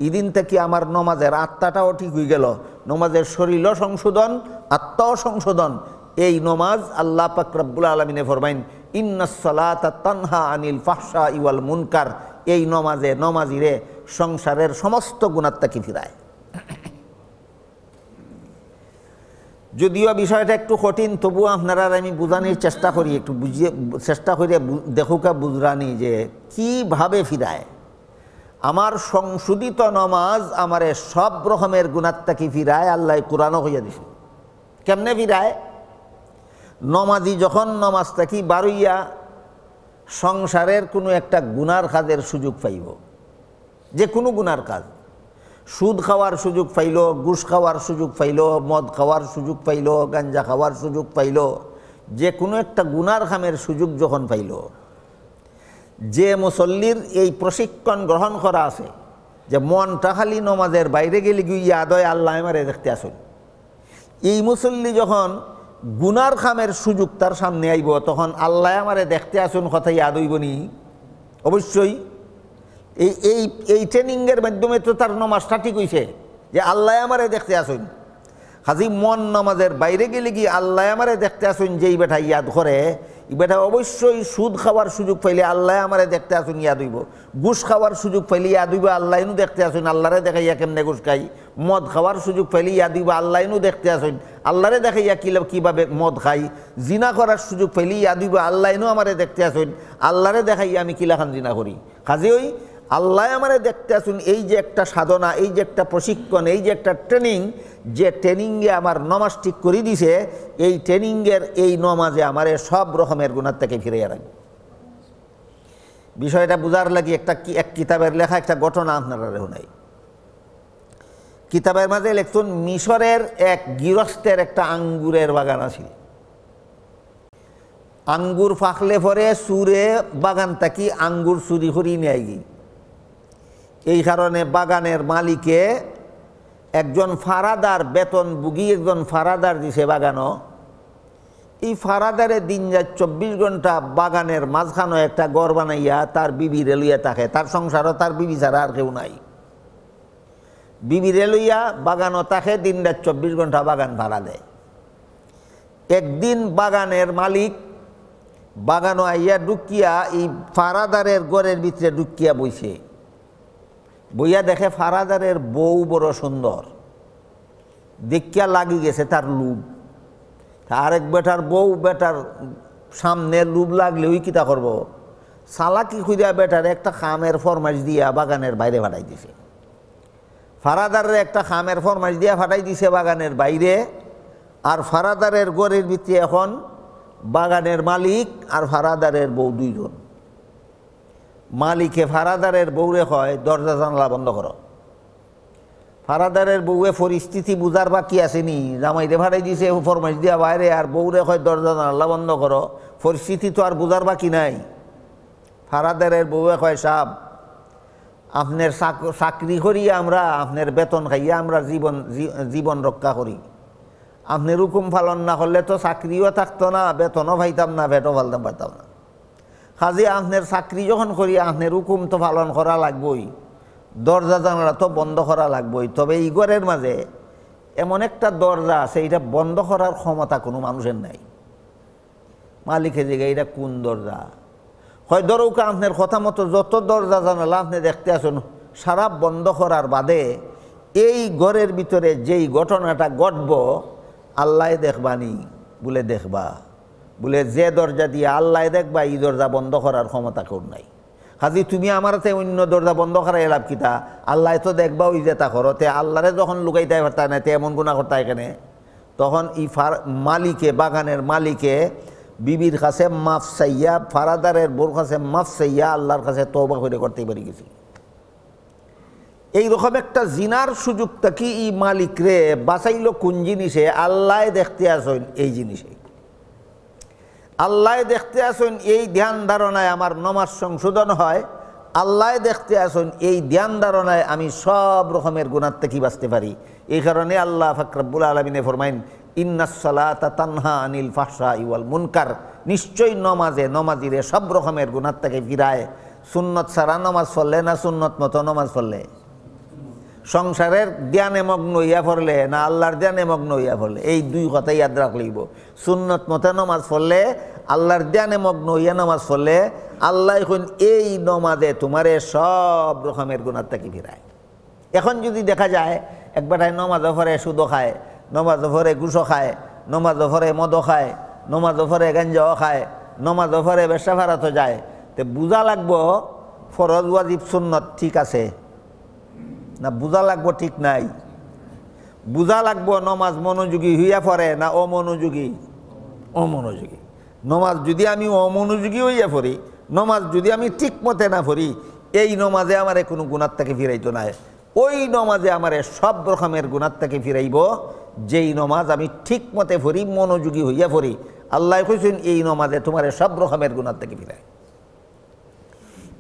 এদিন থেকে আমার নমাজের আত্মাটাও ঠিক হয়ে গেল নমাজের শরীরও সংশোধন আত্মাও সংশোধন এই নমাজ আল্লাহ পাকরাবুল আলমিনে ফরমাইন ইন্নাসলাতানহা আনিল ফাহসা ইওয়াল মুনকার এই নমাজে নমাজিরে সংসারের সমস্ত গুণাত্মাকে ফিরায় যদিও বিষয়টা একটু কঠিন তবুও আপনারা আমি বুঝানির চেষ্টা করি একটু বুঝিয়ে চেষ্টা করিয়া দেখুকা বুঝরানি যে কিভাবে ফিরায় আমার সংশোধিত নমাজ আমারে সব রকমের গুণাত্মাকে ফিরায় আল্লাহ কোরআনও হইয়া দিছে কেমনে ফিরায় নমাজি যখন নমাজ থাকি বারুইয়া সংসারের কোনো একটা গুনার কাজের সুযোগ পাইব যে কোনো গুনার কাজ সুদ খাওয়ার সুযোগ পাইল গুস খাওয়ার সুযোগ পাইল মদ খাওয়ার সুযোগ পাইল গাঞ্জা খাওয়ার সুযোগ পাইল যে কোনো একটা গুনার খামের সুযোগ যখন পাইল যে মুসল্লির এই প্রশিক্ষণ গ্রহণ করা আছে যে মনটা খালি নমাজের বাইরে গেলে গিয়ে আদয় আল্লাহ মারে দেখতে আসুন এই মুসল্লি যখন গুনার খামের সুযোগ তার সামনে আইব তখন আল্লাহ আমারে দেখতে আসুন কথাই আদইবনি অবশ্যই এই এই এই ট্রেনিংয়ের মাধ্যমে তো তার নমাজটা ঠিক হয়েছে যে আল্লাহ আমারে দেখতে আসুন হাজি মন নামাজের বাইরে গেলে কি আল্লাহ আমারে দেখতে আসুন যে এই বেটা ইয়াদ করে এই বেটা অবশ্যই সুদ খাওয়ার সুযোগ পাইলে আল্লাহ আমারে দেখতে আসুন ইয়াদ হইব ঘুষ খাওয়ার সুযোগ পাইলে ইয়াদ হইব আল্লাহনু দেখতে আসুন আল্লাহরে দেখাইয়া কেমনে ঘুষ খাই মদ খাওয়ার সুযোগ পাইলে ইয়াদ হইব আল্লাহনু দেখতে আসুন আল্লাহরে দেখাইয়া কিলা কীভাবে মদ খাই জিনা করার সুযোগ পাইলে ইয়াদ হইব আল্লাহনু আমারে দেখতে আসুন আল্লাহরে দেখাইয়া আমি কিলাখান জিনা করি কাজে ওই আল্লাহ আমারে দেখতে আসুন এই যে একটা সাধনা এই যে একটা প্রশিক্ষণ এই যে একটা ট্রেনিং যে ট্রেনিংয়ে আমার নমাজ ঠিক করে দিছে এই ট্রেনিংয়ের এই নমাজে আমার সব রকমের গুণার থেকে ফিরে রাখবে বিষয়টা বুঝার লাগি একটা কি এক কিতাবের লেখা একটা ঘটনা আপনারা নাই কিতাবের মাঝে লেখছেন মিশরের এক গৃহস্থের একটা আঙ্গুরের বাগান আছে আঙ্গুর ফাঁকলে পরে সুরে বাগান থাকি আঙ্গুর চুরি করি নেয় গিয়ে এই কারণে বাগানের মালিকে একজন ফারাদার বেতন বুগি একজন ফারাদার দিছে বাগানো এই ফারাদারে দিন যায় চব্বিশ ঘন্টা বাগানের মাঝখানো একটা গড় বানাইয়া তার বিবি রেলইয়া থাকে তার সংসারও তার বিবি ছাড়া আর কেউ নাই বিবি রেলইয়া বাগানও থাকে দিন রাত চব্বিশ ঘন্টা বাগান ভাড়া দেয় একদিন বাগানের মালিক বাগানো আইয়া ডুকিয়া এই ফারাদারের গড়ের ভিতরে ডুকিয়া বইছে বইয়া দেখে ফারাদারের বউ বড় সুন্দর দেখিয়া লাগি গেছে তার লুব আরেক বেটার বউ বেটার সামনে লুব লাগলে ওই কিতা করবো সালাকি খুঁজা বেটার একটা খামের ফরমাইশ দিয়া বাগানের বাইরে ফাটাই দিছে ফারাদারের একটা খামের ফরমাইশ দিয়া ফাটাই দিছে বাগানের বাইরে আর ফারাদারের গড়ের ভিত্তি এখন বাগানের মালিক আর ফারাদারের বউ দুইজন মালিকে ফারাদারের বউরে হয় দরজা জানলা বন্ধ করো ফারাদারের বউয়ে পরিস্থিতি বুঝার বাকি আসেনি জামাইরে ভাড়াই দিছে ফরমাইশ দিয়া বাইরে আর বউরে হয় দরজা জানলা বন্ধ করো পরিস্থিতি তো আর বুঝার বাকি নাই ফারাদারের বউয়ে কয় সাপ আপনার চাকরি করিয়া আমরা আপনার বেতন খাইয়া আমরা জীবন জীবন রক্ষা করি আপনি হুকুম পালন না করলে তো চাকরিও থাকতো না বেতনও পাইতাম না বেটও ফালতাম পারতাম না কাজী আহনের চাকরি যখন করি আহনের হুকুম তো পালন করা লাগবই দরজা জানালা তো বন্ধ করা লাগবই তবে এই ঘরের মাঝে এমন একটা দরজা আছে এটা বন্ধ করার ক্ষমতা কোনো মানুষের নাই মালিকে জিগে এটা কোন দরজা হয় দরৌকা আপনার কথা মতো যত দরজা জানালা আপনি দেখতে আসুন সারা বন্ধ করার বাদে এই ঘরের ভিতরে যেই ঘটনাটা ঘটব আল্লাহ দেখবানি বলে দেখবা বলে যে দরজা দিয়ে আল্লাহ দেখবা এই দরজা বন্ধ করার ক্ষমতা কেউ নাই হাজি তুমি আমার তে অন্য দরজা বন্ধ করাই লাভ কিতা আল্লাহ তো দেখবা ওই যে করো তে আল্লাহরে যখন লুকাইতে পারতা না তে এমন গুণা করতা এখানে তখন ই ফার মালিকে বাগানের মালিকে বিবির কাছে মাফ চাইয়া ফারাদারের বোর কাছে মাফ চাইয়া আল্লাহর কাছে তবা করে করতে পারি গেছি এইরকম একটা জিনার সুযোগটা কি ই মালিক রে বাঁচাইল কোন জিনিসে আল্লাহ দেখতে আসেন এই জিনিসে আল্লাহ দেখতে আসুন এই ধ্যান ধারণায় আমার নমাজ সংশোধন হয় আল্লাহ দেখতে আসুন এই ধ্যান ধারণায় আমি সব রকমের গুণার থেকে বাঁচতে পারি এই কারণে আল্লাহ ফাকরাবুল আলমিনে ফরমাইন ইন্নাসলাতা তানহা আনিল ফাহসা ইউল মুনকার নিশ্চয়ই নমাজে নমাজিরে সব রকমের গুণার থেকে ফিরায় সুন্নত সারা নমাজ ফললে না সুন্নত মতো নমাজ ফললে সংসারের জ্ঞানে মগ্ন হইয়া পড়লে না আল্লাহর জ্ঞানে মগ্ন হইয়া পড়লে এই দুই কথা ইয়াদ রাখ লইব সুন্নত মতে নমাজ পড়লে আল্লাহর জ্ঞানে মগ্ন হইয়া নমাজ পড়লে আল্লাহ এখন এই নমাজে তোমারে সব রকমের গুণার তাকে ফিরায় এখন যদি দেখা যায় একবারাই নমাজ ওফরে সুদো খায় নমাজ ওফরে গুসো খায় নমাজ ওফরে মদ খায় নমাজ ওফরে গাঞ্জাও খায় নমাজ ওফরে বেশা ভাড়াতো যায় তো বোঝা লাগবো ফরজ ওয়াজিব সুন্নত ঠিক আছে না বোঝা লাগবো ঠিক নাই বোঝা লাগবো নমাজ মনোযোগী হইয়া পড়ে না অমনোযোগী অমনোযোগী নমাজ যদি আমি অমনোযোগী হইয়া পড়ি নমাজ যদি আমি ঠিক মতে না পড়ি এই নমাজে আমার কোনো গুণার থেকে ফিরাইতো না ওই নমাজে আমার সব রকমের গুণার থেকে ফিরাইব যেই নমাজ আমি ঠিক মতে পড়ি মনোযোগী হইয়া পড়ি আল্লাহ কইসেন এই নমাজে তোমার সব রকমের গুণার থেকে ফিরাই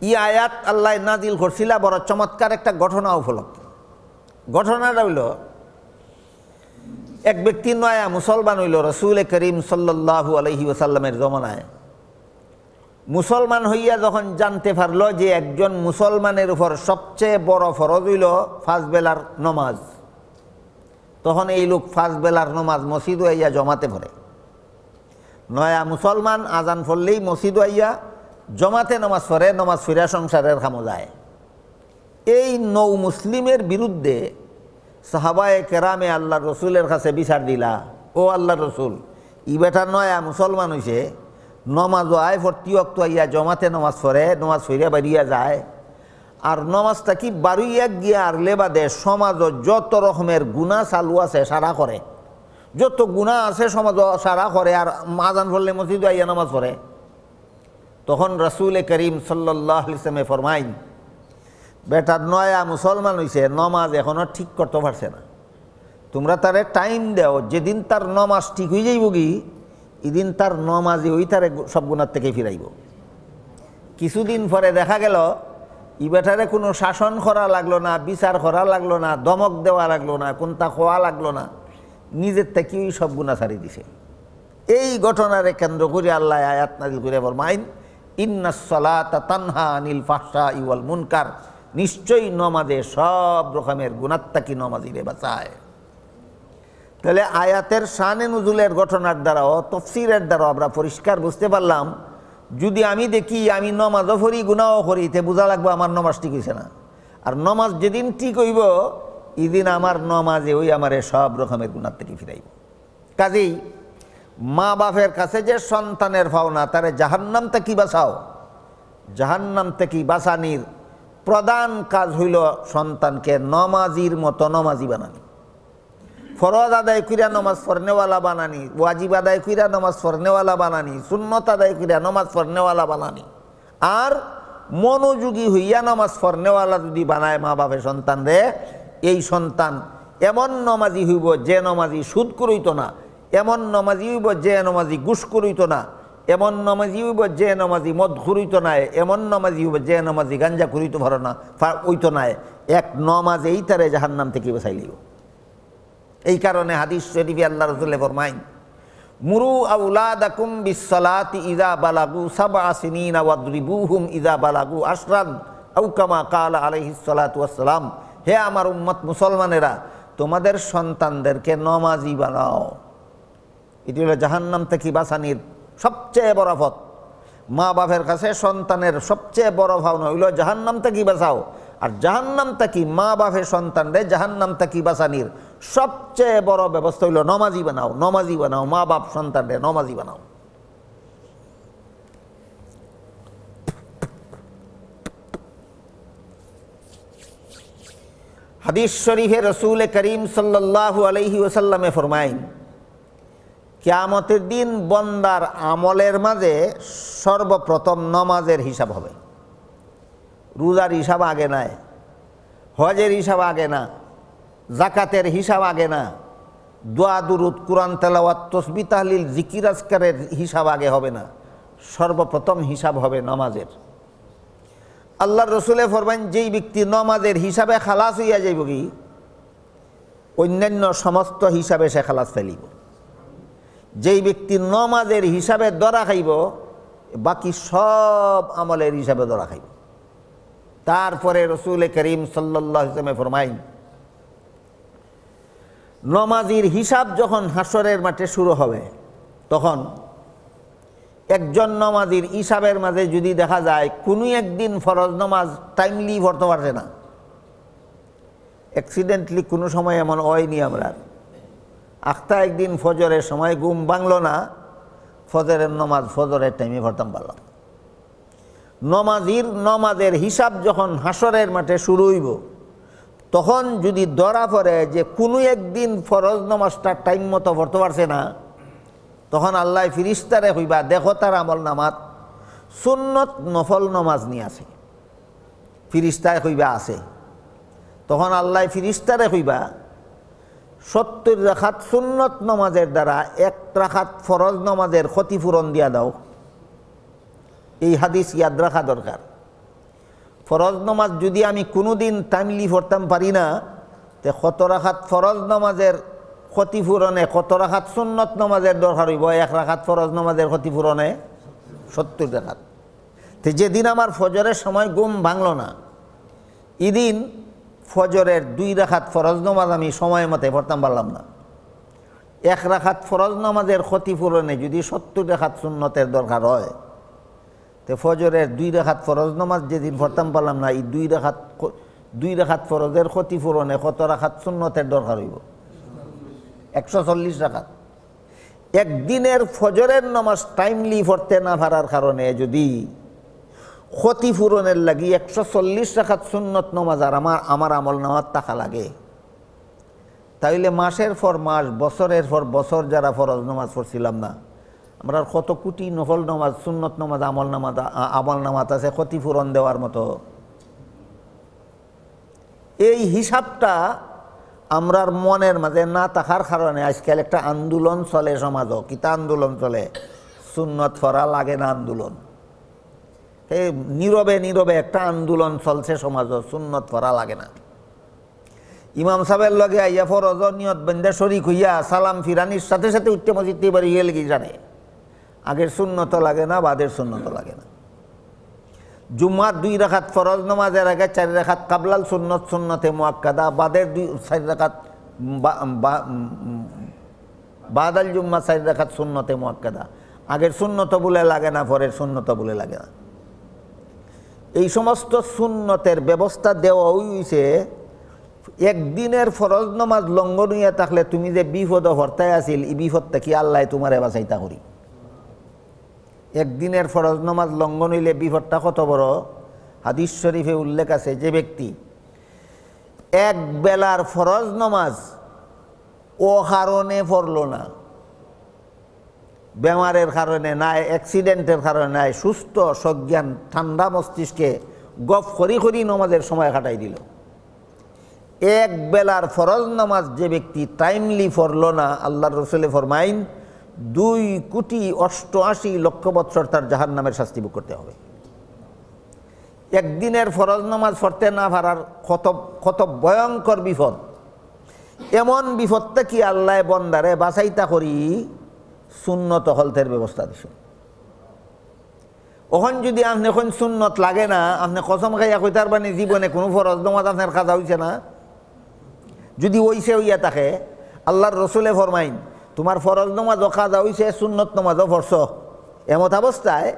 ই আয়াত আল্লাহ নাজিল করছিলা বড় চমৎকার একটা ঘটনা উপলব্ধ ঘটনাটা হইল এক ব্যক্তি নয়া মুসলমান হইল রসুল করিম সাল্লাহু আলহি ওসাল্লামের জমানায় মুসলমান হইয়া যখন জানতে পারল যে একজন মুসলমানের উপর সবচেয়ে বড় ফরজ হইল ফাঁসবেলার নমাজ তখন এই লোক বেলার নমাজ মসজিদ হইয়া জমাতে পারে নয়া মুসলমান আজান ফললেই মসজিদ হইয়া জমাতে নমাজ পড়ে নমাজ ফিরা সংসারের খামো যায় এই নৌ মুসলিমের বিরুদ্ধে সাহাবায়ে কেরামে আল্লাহ রসুলের কাছে বিচার দিলা ও আল্লাহ রসুল ই বেটা নয়া মুসলমান হইছে নমাজ আয় ফর্তি অক্ত আইয়া জমাতে নমাজ পড়ে নমাজ ফিরে বাড়িয়া যায় আর নমাজটা কি বাড়িয়া গিয়া আর লেবাদে সমাজ যত রকমের গুণা চালু আছে সারা করে যত গুণা আছে সমাজ সারা করে আর মাজান পড়লে মসজিদ আইয়া নামাজ পড়ে তখন রসুল করিম সাল্লামে ফরমাইন বেটার নয়া মুসলমান হয়েছে নমাজ এখনও ঠিক করতে পারছে না তোমরা তারে টাইম দেও যেদিন তার নমাজ ঠিক হয়ে যাইব কি এদিন তার নমাজি ওই তারে সব গুণার থেকে ফিরাইব কিছুদিন পরে দেখা গেল ই বেটারে কোনো শাসন করা লাগলো না বিচার করা লাগলো না দমক দেওয়া লাগলো না কোনটা খোয়া লাগলো না নিজের থেকেই সব গুণা ছাড়ি দিছে এই ঘটনারে কেন্দ্র করে আল্লাহ আয়াত নাজিল করে আবার মাইন ইউল মুনকার নিশ্চয়ই নমাজে সব রকমের গুণাত্মাকি নমাজিরে বাঁচায় তাহলে আয়াতের শানে নজুলের ঘটনার দ্বারাও তফসিরের দ্বারাও আমরা পরিষ্কার বুঝতে পারলাম যদি আমি দেখি আমি নমাজও ফরি গুণাও ফরি তে বোঝা লাগবো আমার নমাজ ঠিক হয়েছে না আর নমাজ যেদিন ঠিক হইব এদিন আমার নমাজে ওই আমারে সব রকমের গুণার ফিরাইব কাজেই মা বাপের কাছে যে সন্তানের ভাওনা তারে জাহান্নাম থেকে বাঁচাও জাহান্নাম থেকে বাঁচানির প্রধান কাজ হইল সন্তানকে নমাজির মতো নমাজি বানানি ফরজ আদায় কইরা নমাজ ফরনেওয়ালা বানানি ওয়াজিব আদায় কইরা নমাজ ফরনেওয়ালা বানানি সুন্নত আদায় কইরা নমাজ ফরনেওয়ালা বানানি আর মনোযোগী হইয়া নমাজ ফরনেওয়ালা যদি বানায় মা বাপের সন্তান রে এই সন্তান এমন নমাজি হইব যে নমাজি সুদ করইত না এমন নমাজি হইব যে নমাজি গুস করিত না এমন নমাজি হইব যে নমাজি মদ ঘুরিত নাই এমন নমাজি হইব যে নমাজি গাঞ্জা ঘুরিত ভরো না ওইত নাই এক নমাজ এই তারে জাহান নাম থেকে বেসাই লিও এই কারণে হাদিস শরীফ আল্লাহ রসুল্লাহ ফরমাইন মুরু আউলাদাকুম বিসলাতি ইজা বালাগু সাব আসিনা ওয়াদ্রিবুহুম ইজা বালাগু আশরান আউকামা কাল আলহিসালাম হে আমার উম্মত মুসলমানেরা তোমাদের সন্তানদেরকে নমাজি বানাও এটি হলো জাহান্নাম থেকে বাসানির সবচেয়ে বড় পথ মা বাপের কাছে সন্তানের সবচেয়ে বড় ভাবনা হইল জাহান্নাম থেকে বাঁচাও আর জাহান্নাম থেকে মা বাপের সন্তানরে জাহান্নাম থেকে বাসানির সবচেয়ে বড় ব্যবস্থা হইল নমাজি বানাও নমাজি বানাও মা বাপ সন্তানরে নমাজি বানাও হাদিস শরীফে রসুল করিম সাল্লাহ আলহি ওসাল্লামে ফরমাইন কেয়ামতের দিন বন্দার আমলের মাঝে সর্বপ্রথম নমাজের হিসাব হবে রোজার হিসাব আগে নাই হজের হিসাব আগে না জাকাতের হিসাব আগে না দোয়া দুরুদ কোরআন তেলাওয়াত তসবি তাহলিল জিকিরাজকারের হিসাব আগে হবে না সর্বপ্রথম হিসাব হবে নমাজের আল্লাহর রসুলে ফরমান যেই ব্যক্তি নমাজের হিসাবে খালাস হইয়া যাইব কি অন্যান্য সমস্ত হিসাবে সে খালাস ফেলিব যেই ব্যক্তি নমাজের হিসাবে দরা খাইব বাকি সব আমলের হিসাবে দরা খাইব তারপরে রসুল করিম সাল্লাহ ইসলামে ফরমাইন নমাজির হিসাব যখন হাসরের মাঠে শুরু হবে তখন একজন নমাজির হিসাবের মাঝে যদি দেখা যায় কোনো একদিন ফরজ নমাজ টাইমলি ভরতে পারছে না অ্যাক্সিডেন্টলি কোনো সময় এমন হয়নি আমরা আখতা একদিন ফজরের সময় ঘুম বাংল না ফজরের নমাজ ফজরের টাইমে ভরতাম পারলাম নমাজির নমাজের হিসাব যখন হাসরের মাঠে শুরু হইব তখন যদি ধরা পড়ে যে কোনো একদিন ফরজ নমাজটা টাইম মতো ভরতে পারছে না তখন আল্লাহ ফিরিস্তারে হইবা দেখো তার আমল নামাত সুন্নত নফল নমাজ নিয়ে আছে ফিরিস্তায় হইবা আছে তখন আল্লাহ ফিরিস্তারে হইবা সত্তর রাখাত সুন্নত নমাজের দ্বারা এক রাখাত ফরজ নমাজের ক্ষতিপূরণ দিয়া দাও এই হাদিস ইয়াদ রাখা দরকার ফরজ নমাজ যদি আমি কোনো দিন তামিলি পড়তাম পারি না তে কত রাখাত ফরজ নমাজের ক্ষতিপূরণে কত রাখাত সুন্নত নমাজের দরকার হইব এক রাখাত ফরজ নমাজের ক্ষতিপূরণে সত্তর রাখাত যেদিন আমার ফজরের সময় গুম ভাঙল না এদিন ফজরের দুই রাখাত ফরজ নামাজ আমি সময় মতে পড়তাম পারলাম না এক রাখাত ফরজ নামাজের ক্ষতিপূরণে যদি সত্তর রেখাত সুন্নতের দরকার হয় তো ফজরের দুই রেখাত ফরজ নামাজ যেদিন পড়তাম পারলাম না এই দুই রেখাত দুই রেখাত ফরজের ক্ষতিপূরণে কত রাখাত সুন্নতের দরকার হইব একশো চল্লিশ রাখাত একদিনের ফজরের নামাজ টাইমলি পড়তে না ভাড়ার কারণে যদি ক্ষতি পূরণের লাগি একশো চল্লিশ টাকাত সুন্নত নমাজ আর আমার আমার আমল নামার টাকা লাগে তাইলে মাসের পর মাস বছরের পর বছর যারা ফরজ নমাজ পড়ছিলাম না আমরা কত কোটি নহল নমাজ সুন্নত নমাজ আমল নামাজ আমল নামাজ আছে ক্ষতিপূরণ দেওয়ার মতো এই হিসাবটা আমরার মনের মাঝে না থাকার কারণে আজকাল একটা আন্দোলন চলে সমাজও কিতা আন্দোলন চলে সুন্নত ফরা লাগে না আন্দোলন এই নীরবে নীরবে একটা আন্দোলন চলছে সমাজ সুন্নত ভরা লাগে না ইমাম সাহেবের লগে আইয়া ফরজ নিয়ত বেন্দে শরিক হইয়া সালাম ফিরানির সাথে সাথে উঠতে মজিদ এবার ইয়ে লেগে জানে আগের সুন্নত লাগে না বাদের সুন্নত লাগে না জুম্মার দুই রাখাত ফরজ নমাজের আগে চারি রাখাত কাবলাল সুন্নত সুন্নতে মোয়াক্কাদা বাদের দুই চারি রাখাত বাদাল জুম্মা চারি রাখাত সুন্নতে মোয়াক্কাদা আগের সুন্নত বলে লাগে না পরের সুন্নত বলে লাগে না এই সমস্ত সুন্নতের ব্যবস্থা দেওয়া হইছে একদিনের ফরজ নমাজ লঙ্ঘন হইয়া থাকলে তুমি যে বিপদ হর্তায় আসিল ই বিপদ কি আল্লাহ তোমার চাইতা করি একদিনের ফরজ নমাজ লঙ্ঘন হইলে বিপদটা কত বড় হাদিস শরীফে উল্লেখ আছে যে ব্যক্তি এক বেলার ফরজ নমাজ ও কারণে পড়ল না বেমারের কারণে নাই অ্যাক্সিডেন্টের কারণে নাই সুস্থ সজ্ঞান ঠান্ডা মস্তিষ্কে গফ করি করি নমাজের সময় কাটাই দিল এক বেলার ফরজ নামাজ যে ব্যক্তি টাইমলি ফরল না আল্লাহ রসুলে ফরমাইন দুই কোটি অষ্টআশি লক্ষ বৎসর তার জাহান নামের শাস্তি ভোগ করতে হবে একদিনের ফরজ নামাজ ফরতে না পারার কত কত ভয়ঙ্কর বিপদ এমন বিপদটা কি আল্লাহ বন্দারে বাছাইতা করি সুন্নত হলথের ব্যবস্থা দিছে ওখান যদি আপনি এখন সুন্নত লাগে না আপনি কসম খাইয়া তার মানে জীবনে কোনো ফরজ নমাজ আপনার কাজা হইছে না যদি ওইসে হইয়া থাকে আল্লাহর রসুলে ফরমাইন তোমার ফরজ নমাজও কাজা হইছে সুন্নত নমাজও ফরস এমত অবস্থায়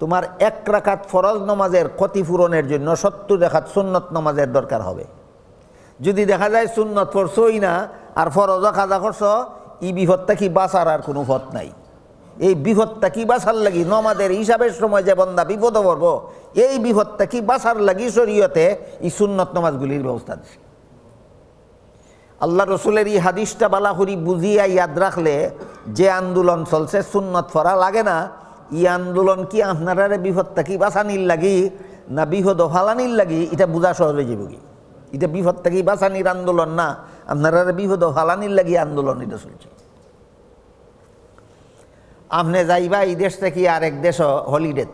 তোমার এক রাখাত ফরজ নমাজের ক্ষতিপূরণের জন্য সত্তর রেখাত সুন্নত নমাজের দরকার হবে যদি দেখা যায় সুন্নত ফরসই না আর ফরজও কাজা করছ ই বিপদটা কি বাঁচার আর কোনো ভত নাই এই বিপদটা কি বাঁচার লাগি নমাদের হিসাবের সময় যে বন্দা বিপদ পড়ব এই বিপদটা কি বাঁচার লাগি শরীয়তে এই সুন্নত নমাজগুলির ব্যবস্থা দিছে আল্লাহ রসুলের এই হাদিসটা বালাহুরি বুঝিয়া ইয়াদ রাখলে যে আন্দোলন চলছে সুন্নত ফরা লাগে না ই আন্দোলন কি আপনারারে বিপদটা কি বাঁচানির লাগি না বিহদ ফালানির লাগি এটা বোঝা সহজ হয়ে কি এটা বিপদটা কি বাঁচানির আন্দোলন না আপনারা বিপদ ফালানির লাগি আন্দোলন এটা চলছে আপনি যাইবা এই দেশ থেকে আর এক দেশ হলিডে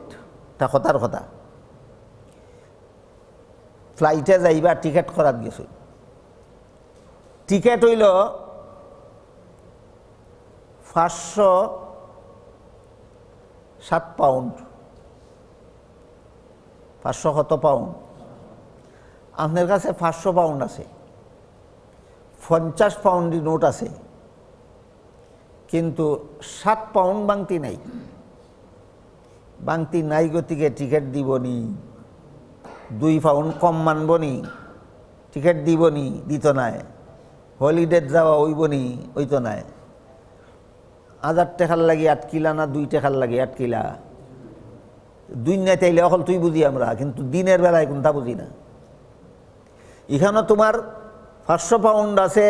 তা কথার কথা ফ্লাইটে যাইবা টিকেট করার গেছো টিকেট হইল পাঁচশো সাত পাউন্ড পাঁচশো কত পাউন্ড আপনার কাছে পাঁচশো পাউন্ড আছে পঞ্চাশ পাউন্ডের নোট আছে কিন্তু সাত পাউন্ড বাংতি নাই বাংতি নাই গতিকে টিকিট দিবনি দুই পাউন্ড কম মানবনি টিকিট দিবনি দিত নাই হলিডে যাওয়া ওইবনি ওই তো নাই হাজার টাকার লাগে আটকিলা না দুই টাকার লাগে আটকিলা দুই নাই তাইলে অকল তুই বুঝি আমরা কিন্তু দিনের বেলায় কোনটা বুঝি না এখানে তোমার পাঁচশো পাউন্ড আছে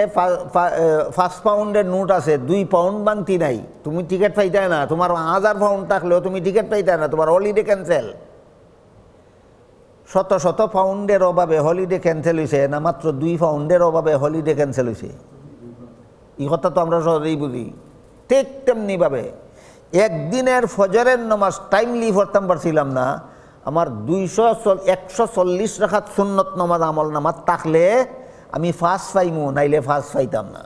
পাঁচ পাউন্ডের নোট আছে দুই পাউন্ড বাংতি নাই তুমি টিকিট পাইতে না তোমার হাজার পাউন্ড থাকলেও তুমি টিকিট পাইতে না তোমার হলিডে ক্যান্সেল শত শত পাউন্ডের অভাবে হলিডে ক্যান্সেল হয়েছে না মাত্র দুই পাউন্ডের অভাবে হলিডে ক্যান্সেল হয়েছে এই কথা তো আমরা সহজেই বুঝি ঠিক তেমনিভাবে একদিনের ফজরের নমাজ টাইমলি পড়তাম পারছিলাম না আমার দুইশো একশো চল্লিশ রাখাত সুন্নত নমাজ আমল নামাজ থাকলে আমি ফাঁস পাইমো নাইলে ফাঁস পাইতাম না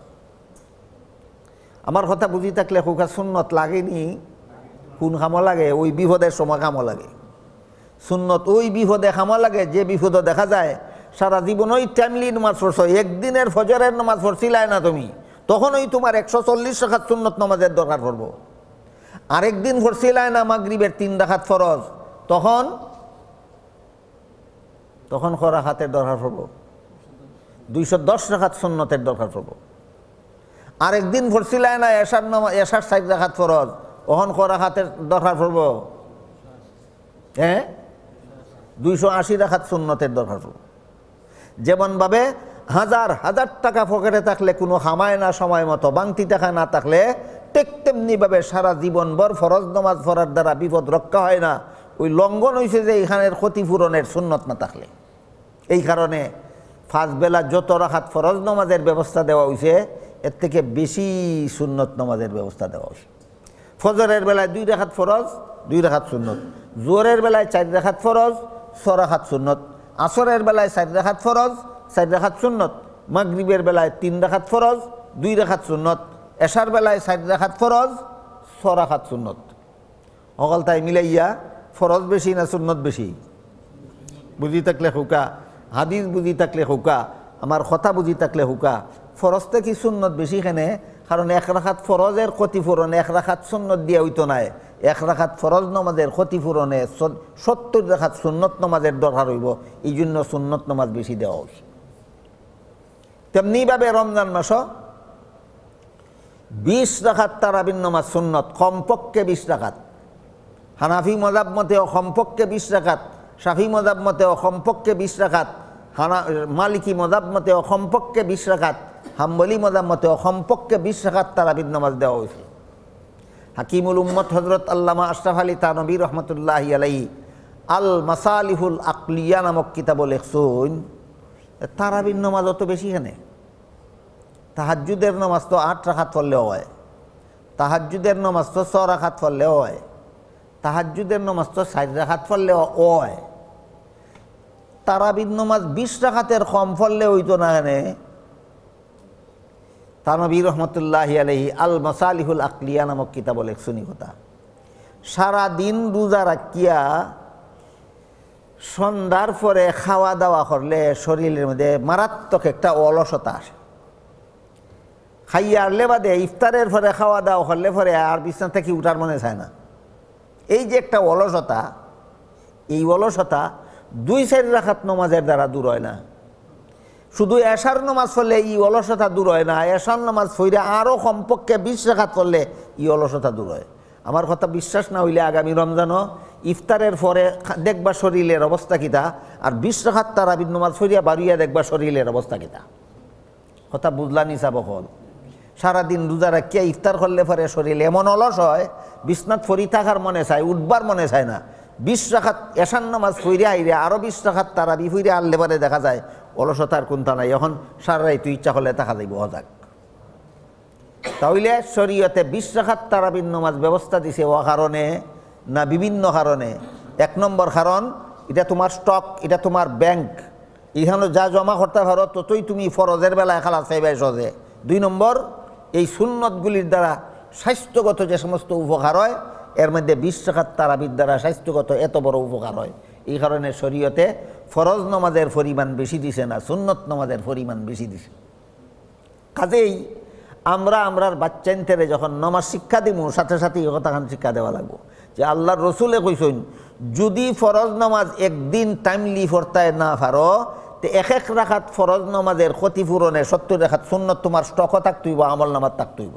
আমার কথা বুঝি থাকলে হুকা সুন্নত লাগেনি কোন খামো লাগে ওই বিপদের সময় খামা লাগে সুন্নত ওই বিপদে খামা লাগে যে বিপদ দেখা যায় সারা জীবন ওই টাইমলি নামাজ পড়ছ একদিনের ফজরের নমাজ পড়ছিলায় না তুমি তখনই তোমার একশো চল্লিশ টাকার সুন্নত নমাজের দরকার পড়বো আরেকদিন পড়ছিলায় না মাগরিবের তিন দেখাত ফরজ তখন তখন খরা হাতের দরকার পড়বো দুইশো দশ রাখাত সুন্নতের দরকার পড়ব একদিন ভরছিলাই না এশার নাম এশার সাইড রাখাত ফরজ অহন করা রাখাতের দরকার পড়ব হ্যাঁ দুইশো আশি রাখাত সুন্নতের দরকার পড়ব যেমনভাবে হাজার হাজার টাকা পকেটে থাকলে কোনো হামায় না সময় মতো বাংতি টাকা না থাকলে টেক তেমনিভাবে সারা জীবনভর ফরজ নমাজ ফরার দ্বারা বিপদ রক্ষা হয় না ওই লঙ্ঘন হয়েছে যে এইখানের ক্ষতিপূরণের সুন্নত না থাকলে এই কারণে ফাঁস বেলা যত রাখাত ফরজ নমাজের ব্যবস্থা দেওয়া হয়েছে এর থেকে বেশি সুন্নত নমাজের ব্যবস্থা দেওয়া হয়েছে ফজরের বেলায় দুই রেখাত ফরজ দুই রেখাত সুন্নত জোরের বেলায় চার রেখাত ফরজ ছরাখাত সুন্নত আসরের বেলায় চার রেখাত ফরজ চার রেখাত সুন্নত মাগরীবের বেলায় তিন রেখাত ফরজ দুই রেখাত সুন্নত এশার বেলায় চার রেখাত ফরজ ছরাখাত সুন্নত অকল তাই মিলাইয়া ফরজ বেশি না সুন্নত বেশি বুঝি থাকলে হুকা হাদিস বুঝি থাকলে হুকা আমার কথা বুঝি থাকলে হুকা ফরজতে কি সুন্নত বেশি খেনে কারণ এক রাখাত ফরজের ক্ষতিপূরণ এক রাখাত সুন্নত দিয়া হইতো নাই এক রাখাত ফরজ নমাজের ক্ষতিপূরণে সত্তর রাখাত সুন্নত নমাজের দরকার হইব এই জন্য সুন্নত নমাজ বেশি দেওয়া হয়েছে তেমনিভাবে রমজান মাস বিশ রাখাত তারাবিন নমাজ সুন্নত কমপক্ষে বিশ রাখাত হানাফি মজাব মতেও কমপক্ষে বিশ রাখাত শাফি মজাব মতে অসম্পক্ষে বিশ রাখাত হানা মালিকী মজাব মতে অসম্পক্ষে বিশ রাখাত হাম্বলি মজাব মতে অসম্পক্ষে বিশ রাখাত তারাবিদ নামাজ দেওয়া হয়েছে হাকিমুল উম্মত হজরত আল্লামা আশরাফ আলী তানবী রহমতুল্লাহ আলাই আল মাসালিহুল আকলিয়া নামক কিতাব লেখসুন তারাবির নামাজ অত বেশি হেনে তাহাজুদের নামাজ তো আট রাখাত ফললেও হয় তাহাজুদের নামাজ তো ছ রাখাত ফললেও হয় তাহাজুদের নামাজ তো ষাট রাখাত ফললেও হয় তারাবিদ নমাজ বিশ রাখাতের কম ফললে হইতো না এনে তানবীর রহমতুল্লাহ আলহি আল মসালিহুল আকলিয়া নামক কিতাব লেখসুনি কথা সারাদিন রোজা রাখিয়া সন্ধ্যার পরে খাওয়া দাওয়া করলে শরীরের মধ্যে মারাত্মক একটা অলসতা আসে খাইয়া আনলে বাদে ইফতারের পরে খাওয়া দাওয়া করলে পরে আর বিছনা থেকে উঠার মনে চায় না এই যে একটা অলসতা এই অলসতা দুই সাইড রাখাত নমাজের দ্বারা দূর হয় না শুধু এশার নমাজ ফলে ই অলসতা দূর হয় না এশার নমাজ ফইরে আরও কমপক্ষে বিশ রাখাত ফলে ই অলসতা দূর হয় আমার কথা বিশ্বাস না হইলে আগামী রমজানও ইফতারের পরে দেখবা শরীরের অবস্থা কিতা আর বিশ রাখাত তারাবিদ নমাজ ফইরিয়া বাড়িয়া দেখবা শরীরের অবস্থা কিতা কথা বুঝলা নিসা বহল সারাদিন রোজা রাখিয়া ইফতার করলে পরে শরীর এমন অলস হয় বিশ্বনাথ ফরি থাকার মনে চায় উঠবার মনে চায় না বিশ রাখাত এশান নামাজ ফুইরে আইরে আরও বিশ রাখাত তারা বিফুইরে আল্লে পরে দেখা যায় অলসতার কোনটা নাই এখন সারা তুই ইচ্ছা হলে দেখা যাইব অজাক তাহলে শরীয়তে বিশ রাখাত তারাবির নামাজ ব্যবস্থা দিছে ও কারণে না বিভিন্ন কারণে এক নম্বর কারণ এটা তোমার স্টক এটা তোমার ব্যাংক এখানে যা জমা করতে পারো ততই তুমি ফরজের বেলায় খালা চাইবে সহজে দুই নম্বর এই সুন্নতগুলির দ্বারা স্বাস্থ্যগত যে সমস্ত উপকার হয় এর মধ্যে বিশ তারাবির দ্বারা স্বাস্থ্যগত এত বড় উপকার হয় এই কারণে শরীয়তে ফরজ নমাজের পরিমাণ বেশি দিছে না সুন্নত নমাজের পরিমাণ বেশি দিছে কাজেই আমরা আমরার বাচ্চাইনতেরে যখন নমাজ শিক্ষা দিব সাথে সাথে এই কথাখান শিক্ষা দেওয়া লাগবো যে আল্লাহর রসুলে কইসইন যদি ফরজ নমাজ একদিন টাইমলি ফরতায় না পারো তো এক এক রাখাত ফরজ নমাজের ক্ষতিপূরণে সত্তর রেখাত সুন্নত তোমার স্টকও থাকতইব আমল নামাজ থাকতইব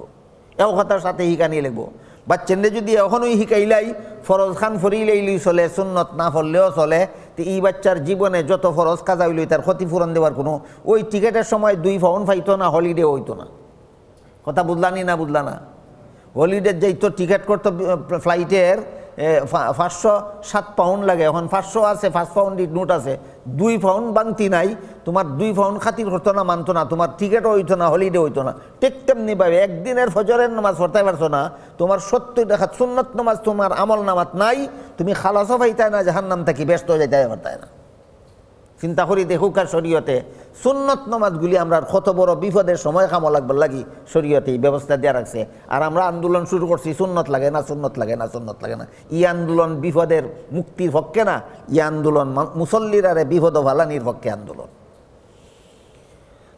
এও কথার সাথে শিকানি লাগবো বাচ্চেনে যদি এখনোই শিকাইলাই ফরজ খান ফরিলেইলি চলে সুন্নত না ফরলেও চলে তো ই বাচ্চার জীবনে যত ফরজ কাজা হইল তার ক্ষতিপূরণ দেওয়ার কোনো ওই টিকেটের সময় দুই ফাউন পাইতো না হলিডে হইতো না কথা বুঝলানি না বুঝলানা না হলিডে যাইতো টিকিট করতো ফ্লাইটের ফাঁসশো সাত পাউন্ড লাগে এখন ফাঁসশো আছে পাঁচ পাউন্ডের নোট আছে দুই পাউন্ড বাংতি নাই তোমার দুই পাউন্ড খাতির হতো না মানত না তোমার টিকিটও হইতো না হলিডে হইতো না ঠিক তেমনি পাবে একদিনের ফজরের নামাজ পড়তে পারছো না তোমার সত্যই দেখা সুন্নত নামাজ তোমার আমল নামাজ নাই তুমি খালাসও পাইতায় না জাহান নাম থাকি ব্যস্ত হয়ে যাইতে পারতায় না চিন্তা করি দেখুক আর শরীয়তে সুন্নত নমাজগুলি আমরা কত বড় বিপদের সময় খামো লাগবার লাগি শরীয়তে ব্যবস্থা দেওয়া রাখছে আর আমরা আন্দোলন শুরু করছি সুন্নত লাগে না সুন্নত লাগে না সুন্নত লাগে না ই আন্দোলন বিপদের মুক্তির পক্ষে না ই আন্দোলন মুসল্লির আরে বিপদ ভালানির পক্ষে আন্দোলন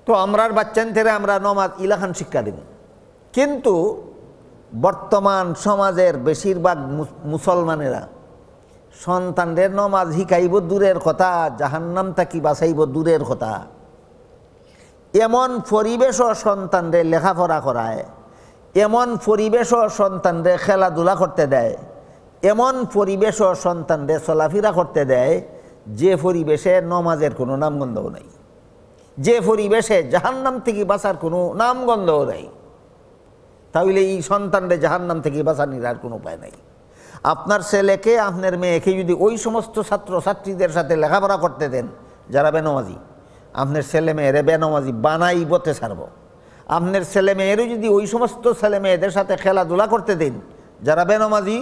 তো আমরার বাচ্চান থেকে আমরা নমাজ ইলাখান শিক্ষা দিব কিন্তু বর্তমান সমাজের বেশিরভাগ মুসলমানেরা সন্তানদের নমাজ শিখাইব দূরের কথা জাহান্নাম থাকি বাসাইব দূরের কথা এমন পরিবেশ ও সন্তানদের লেখাপড়া করায় এমন পরিবেশ ও সন্তানদের খেলাধুলা করতে দেয় এমন পরিবেশ ও সন্তানদের চলাফেরা করতে দেয় যে পরিবেশে নমাজের কোনো নামগন্ধও নাই যে পরিবেশে জাহান্নাম থেকে বাঁচার কোনো নামগন্ধও নাই তাহলে এই সন্তানরে জাহান্নাম থেকে বাঁচা নিরার কোনো উপায় নাই আপনার ছেলেকে আপনার মেয়েকে যদি ওই সমস্ত ছাত্র ছাত্রীদের সাথে লেখাপড়া করতে দেন যারা বেনমাজি আপনার ছেলে মেয়েরে বেনামাজি বানাই বতে ছাড়ব আপনার ছেলে মেয়েরও যদি ওই সমস্ত ছেলে মেয়েদের সাথে খেলাধুলা করতে দিন যারা বেনামাজি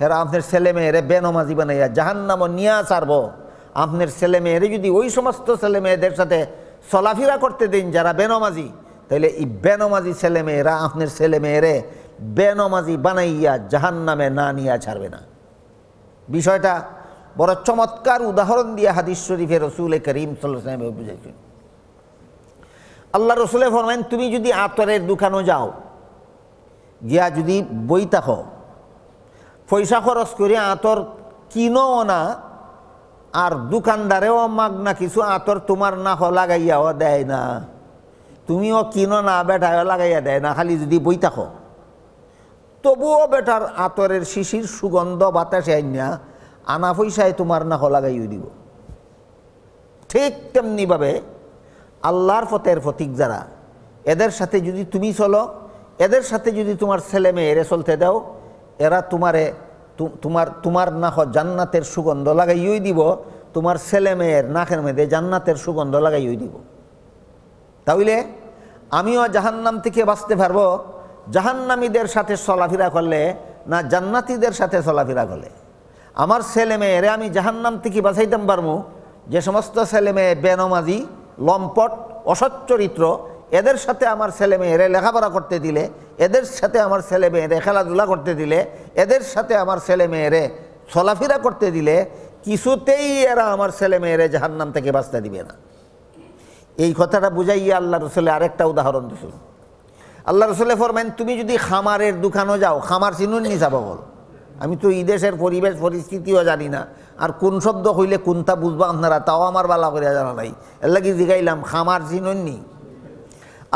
হেরা আপনার ছেলে মেয়েরে বেনামাজি বানাইয়া জাহান্নাম নিয়া ছাড়ব আপনার ছেলে মেয়েরে যদি ওই সমস্ত ছেলে মেয়েদের সাথে চলাফেরা করতে দিন যারা বেনামাজি তাহলে এই বেনামাজি ছেলে মেয়েরা আপনার ছেলে মেয়েরে বেনামাজি বানাইয়া নামে না নিয়া ছাড়বে না বিষয়টা বড় চমৎকার উদাহরণ দিয়ে হাদিস শরীফে রসুলে করিম সাল্লাহ বুঝেছেন আল্লাহ রসুলে ফরমেন তুমি যদি আতরের দোকানও যাও গিয়া যদি বই থাকো পয়সা খরচ করে আতর কিনো না আর দোকানদারেও মাগ না কিছু আতর তোমার না হ লাগাইয়াও দেয় না তুমিও কিনো না বেটায়ও লাগাইয়া দেয় না খালি যদি বই থাকো তবুও বেটার আতরের শিশির সুগন্ধ বাতাসে আইনা আনা পয়সায় তোমার না হলাগাই দিব ঠিক তেমনিভাবে আল্লাহর ফতের ফতিক যারা এদের সাথে যদি তুমি চলো এদের সাথে যদি তোমার ছেলে মেয়েরে চলতে দাও এরা তোমারে তোমার তোমার নাহ জান্নাতের সুগন্ধ লাগাইয়ই দিব তোমার ছেলে মেয়ের নাকের মেয়েদে জান্নাতের সুগন্ধ লাগাইয়ই দিব তাহলে আমিও জাহান্নাম থেকে বাঁচতে পারবো জাহান্নামীদের সাথে চলাফেরা করলে না জান্নাতিদের সাথে চলাফেরা করলে আমার ছেলে মেয়েরে আমি জাহান্নাম থেকে বাছাইতাম পারবো যে সমস্ত ছেলে মেয়ে বেনমাজি লম্পট অসচ্চরিত্র এদের সাথে আমার ছেলে মেয়েরে লেখাপড়া করতে দিলে এদের সাথে আমার ছেলে মেয়েরে খেলাধুলা করতে দিলে এদের সাথে আমার ছেলে মেয়েরে চলাফেরা করতে দিলে কিছুতেই এরা আমার ছেলে মেয়েরে নাম থেকে বাঁচতে দিবে না এই কথাটা বুঝাইয়া আল্লাহ রসলে আরেকটা উদাহরণ দিছিল আল্লাহ রসলে ফরমেন তুমি যদি খামারের দোকানও যাও খামার চিনুন নি যাবো বলো আমি তো এই দেশের পরিবেশ পরিস্থিতিও জানি না আর কোন শব্দ হইলে কোনটা বুঝবো আপনারা তাও আমার বালা করিয়া জানা নাই এর লাগি জিগাইলাম খামার চিননি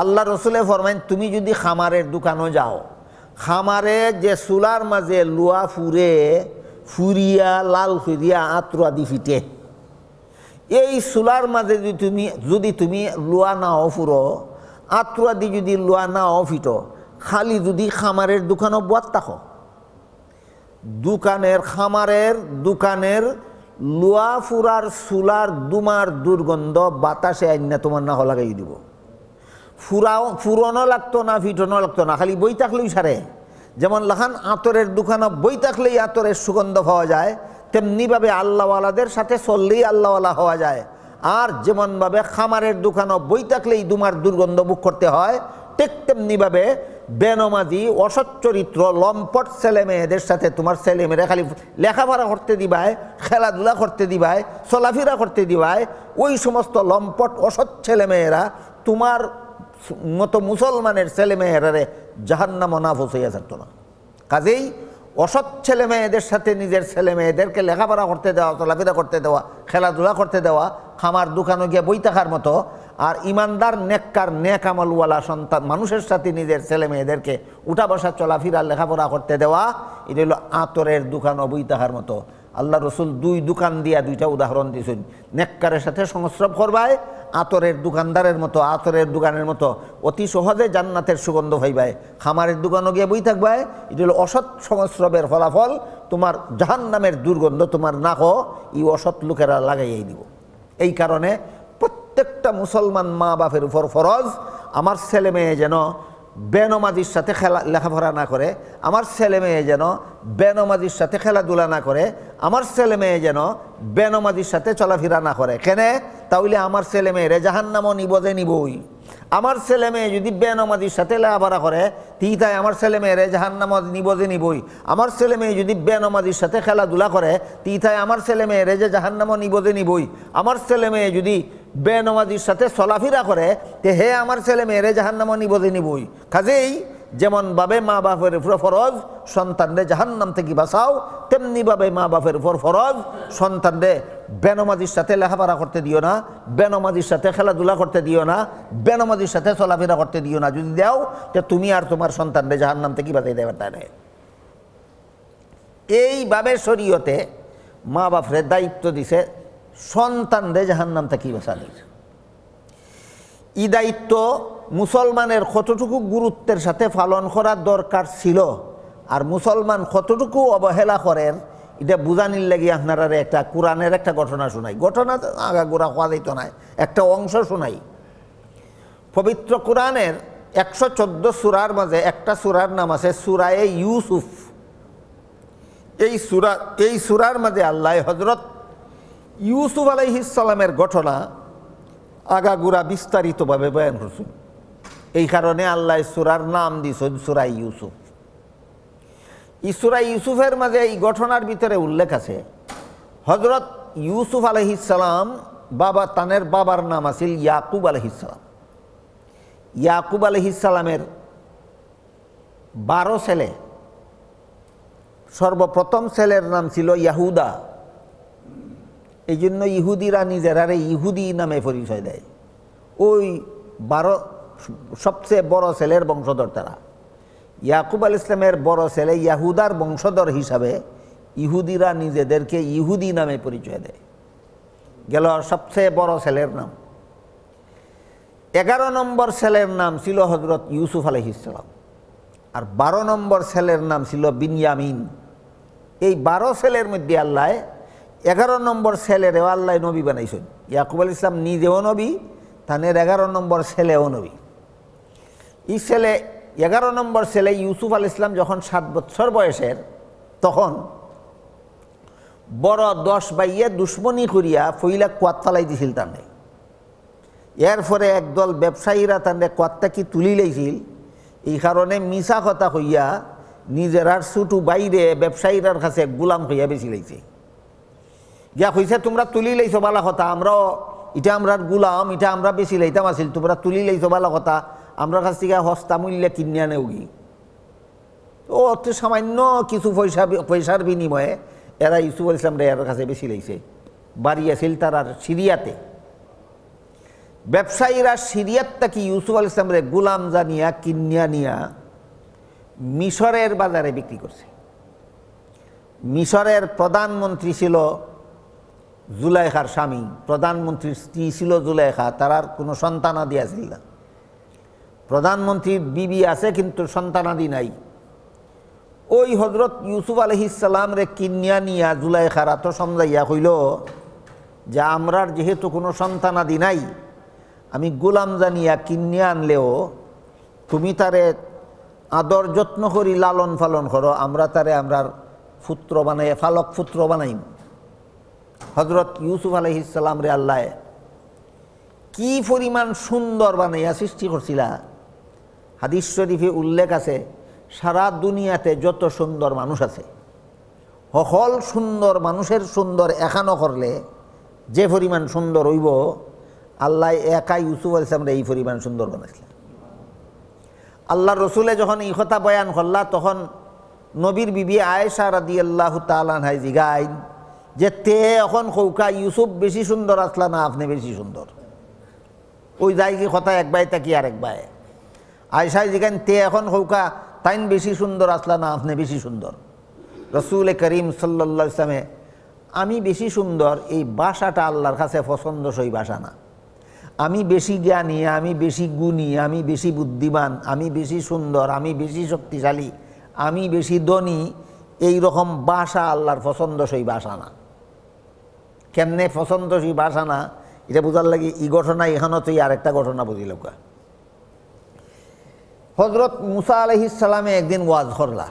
আল্লাহ রসুলে ফরমাইন তুমি যদি খামারের দোকানও যাও খামারে যে চুলার মাঝে লুয়া ফুরে ফুরিয়া লাল ফুরিয়া আত্রা দি ফিটে এই চুলার মাঝে যদি তুমি যদি তুমি লুয়া নাও ফুরো আত্রা দি যদি লুয়া নাও ফিটো খালি যদি খামারের দোকানও বত থাকো দোকানের খামারের দোকানের লুয়া ফুরার সুলার দুমার দুর্গন্ধ বাতাসে আইনা তোমার না হলাগাই দিব ফুরাও ফুরনো লাগতো না ফিটনো লাগতো না খালি বই থাকলেই সারে যেমন লাখান আতরের দোকানও বই থাকলেই আতরের সুগন্ধ পাওয়া যায় তেমনিভাবে আল্লাহওয়ালাদের সাথে চললেই আল্লাহওয়ালা হওয়া যায় আর যেমনভাবে খামারের দোকানও বই থাকলেই দুমার দুর্গন্ধ বুক করতে হয় ঠিক তেমনিভাবে বেনমাজি অসৎ চরিত্র লম্পট ছেলে মেয়েদের সাথে তোমার ছেলে মেয়েরা খালি লেখাপড়া করতে দিবায় খেলাধুলা করতে দিবায় চলাফেরা করতে দিবায় ওই সমস্ত লম্পট অসৎ ছেলে মেয়েরা তোমার মতো মুসলমানের ছেলে মেয়েরারে জাহান্না মনাফ হইয়া যেত না কাজেই অসৎ ছেলে মেয়েদের সাথে নিজের ছেলে মেয়েদেরকে লেখাপড়া করতে দেওয়া চলাফেরা করতে দেওয়া খেলাধুলা করতে দেওয়া খামার দোকানে গিয়ে বই থাকার মতো আর ইমানদার নেককার নেক আমলওয়ালা সন্তান মানুষের সাথে নিজের ছেলে মেয়েদেরকে উঠা বসা চলাফিরা লেখাপড়া করতে দেওয়া এটা হলো আঁতরের দোকান তাহার মতো আল্লাহ রসুল দুই দোকান দিয়া দুইটা উদাহরণ দিয়েছেন নেককারের সাথে সংস্রব করবায় আতরের দোকানদারের মতো আতরের দোকানের মতো অতি সহজে জান্নাতের সুগন্ধ হইবায় খামারের দোকানও গিয়ে বই থাকবায় এটা হলো অসৎ সংস্রবের ফলাফল তোমার জাহান নামের দুর্গন্ধ তোমার নাক ই অসৎ লোকেরা লাগাইয়াই দিব এই কারণে প্রত্যেকটা মুসলমান মা বাপের উপর ফরজ আমার ছেলে মেয়ে যেন বেনমাজির সাথে খেলা লেখাপড়া না করে আমার ছেলে মেয়ে যেন বেনমাজির সাথে খেলাধুলা না করে আমার ছেলে মেয়ে যেন বেনমাজির সাথে চলাফেরা না করে কেনে তাহলে আমার ছেলে মেয়েরে জাহান নামও নিব যে নিবই আমার ছেলে মেয়ে যদি বেনমাজির সাথে লেখাপড়া করে তি তাই আমার ছেলে মেয়েরে জাহান নাম নিব যে নিবই আমার ছেলে মেয়ে যদি বেনমাজির সাথে খেলাধুলা করে তি তাই আমার ছেলে মেয়েরে যে জাহান নামও নিব যে নিবই আমার ছেলে মেয়ে যদি বেনামাজির সাথে চলাফেরা করে যে হে আমার ছেলে মেয়েরে জাহান নামা নিবদে নিবই কাজেই যেমনভাবে মা বাপের উপর ফরজ সন্তানরে জাহান নাম থেকে বাঁচাও তেমনিভাবে মা বাপের উপর ফরজ সন্তানরে বেনমাজির সাথে লেখাপড়া করতে দিও না বেনমাজির সাথে খেলাধুলা করতে দিও না বেনমাজির সাথে চলাফেরা করতে দিও না যদি দাও তে তুমি আর তোমার সন্তানরে জাহান নাম থেকে বাঁচাই দেবে তাহলে এইভাবে শরীয়তে মা বাপরে দায়িত্ব দিছে সন্তান রে জাহান্নাম থেকে বাসালির ই দায়িত্ব মুসলমানের কতটুকু গুরুত্বের সাথে পালন করার দরকার ছিল আর মুসলমান কতটুকু অবহেলা করেন এটা বুঝানির লাগি আপনারা একটা কোরআনের একটা ঘটনা শোনাই ঘটনা গোড়া হওয়া যাইত না একটা অংশ শোনাই পবিত্র কোরআনের একশো চোদ্দ সুরার মাঝে একটা সুরার নাম আছে সুরায়ে ইউসুফ এই সুরা এই সুরার মাঝে আল্লাহ হজরত ইউসুফ আলাইহিসাল্লামের ঘটনা আগাগুড়া বিস্তারিতভাবে বয়ান করছেন এই কারণে আল্লাহ সুরার নাম দিছেন সুরাই ইউসুফ ইসুরাই ইউসুফের মাঝে এই ঘটনার ভিতরে উল্লেখ আছে হজরত ইউসুফ আলহিসাল্লাম বাবা তানের বাবার নাম আছিল ইয়াকুব আলহিসাল্লাম ইয়াকুব আলহিসাল্লামের বারো ছেলে সর্বপ্রথম ছেলের নাম ছিল ইয়াহুদা এই জন্য ইহুদিরা নিজেরারে ইহুদি নামে পরিচয় দেয় ওই বারো সবচেয়ে বড় ছেলের বংশধর তারা ইয়াকুব আল ইসলামের বড় ছেলে ইয়াহুদার বংশধর হিসাবে ইহুদিরা নিজেদেরকে ইহুদি নামে পরিচয় দেয় গেল সবচেয়ে বড় ছেলের নাম এগারো নম্বর ছেলের নাম ছিল হজরত ইউসুফ ইসলাম আর বারো নম্বর ছেলের নাম ছিল বিনিয়ামিন এই বারো ছেলের মধ্যে আল্লাহ এগারো নম্বর ছেলে রেও আল্লাহ নবী বানাইছেন ইয়াকুব আল ইসলাম নিজেও নবী তানের এগারো নম্বর ছেলেও নবী এই ছেলে এগারো নম্বর ছেলে ইউসুফ আল ইসলাম যখন সাত বছর বয়সের তখন বড় দশ বাইয়ে দুশ্মনী করিয়া ফইলা কোয়াত ফালাই দিছিল তানে এরপরে একদল ব্যবসায়ীরা তানে কি তুলি লাইছিল এই কারণে মিশা কথা হইয়া নিজেরার সুটু বাইরে ব্যবসায়ীরার কাছে গুলাম হইয়া বেশি লাইছে গিয়া হয়েছে তোমরা তুলি লইছো বালা কথা আমরাও এটা আমরা গুলাম এটা আমরা বেশি লাইতাম আসিল তোমরা তুলি লইছো বালা কথা আমরা কাছ থেকে হস্তা মূল্যে কিনিয়া নেওগি ও অত সামান্য কিছু পয়সা পয়সার বিনিময়ে এরা ইউসুফ ইসলাম এর কাছে বেশি লাইছে বাড়ি আসিল আর সিরিয়াতে ব্যবসায়ীরা সিরিয়াত কি ইউসুফ আল ইসলামরে গুলাম জানিয়া কিনিয়া নিয়া মিশরের বাজারে বিক্রি করছে মিশরের প্রধানমন্ত্রী ছিল জুলাইখার স্বামী প্রধানমন্ত্রীর স্ত্রী ছিল জুলাইখা তার আর কোনো সন্তানাদি আসিল না প্রধানমন্ত্রীর বিবি আছে কিন্তু সন্তানাদি নাই ওই হজরত ইউসুফ আলহিসাল্লাম রে কিনিয়া নিয়া জুলাইখার আত সমজাইয়া হইল যে আমরার যেহেতু কোনো সন্তানাদি নাই আমি গোলাম জানিয়া কিনিয়া আনলেও তুমি তারে আদর যত্ন করি লালন পালন করো আমরা তারে আমরার ফুত্র বানাই ফালক ফুত্র বানাইম হজরত ইউসুফ আলহিসাল্লাম রে আল্লাহ কি পরিমাণ সুন্দর বানাইয়া সৃষ্টি করছিলা হাদিস শরীফে উল্লেখ আছে সারা দুনিয়াতে যত সুন্দর মানুষ আছে সকল সুন্দর মানুষের সুন্দর এখানো করলে যে পরিমাণ সুন্দর হইব আল্লাহ একাই ইউসুফ আলসামরা এই পরিমাণ সুন্দর বানাইছিল আল্লাহ রসুলে যখন এই কথা বয়ান করলা তখন নবীর বিবি আয়েশা রাদি আল্লাহ তালান জিগাইন যে তে এখন খৌকা ইউসুফ বেশি সুন্দর আসলা না আপনি বেশি সুন্দর ওই যাই কি কথা এক বাই তাকি আর এক বাই আয়সায় যেখান তে এখন খৌকা তাইন বেশি সুন্দর আসলা না আপনি বেশি সুন্দর রসুল করিম সাল্লা ইসলামে আমি বেশি সুন্দর এই বাসাটা আল্লাহর কাছে পছন্দসই বাসা না আমি বেশি জ্ঞানী আমি বেশি গুণী আমি বেশি বুদ্ধিমান আমি বেশি সুন্দর আমি বেশি শক্তিশালী আমি বেশি ধনী এই রকম বাসা আল্লাহর পছন্দসই বাসা না কেমনে সি বাসা না এটা বোঝার লাগে ই ঘটনা এখানে তুই একটা ঘটনা বুঝিল হজরত মুসা আলহিসালামে একদিন ওয়াজ হরলা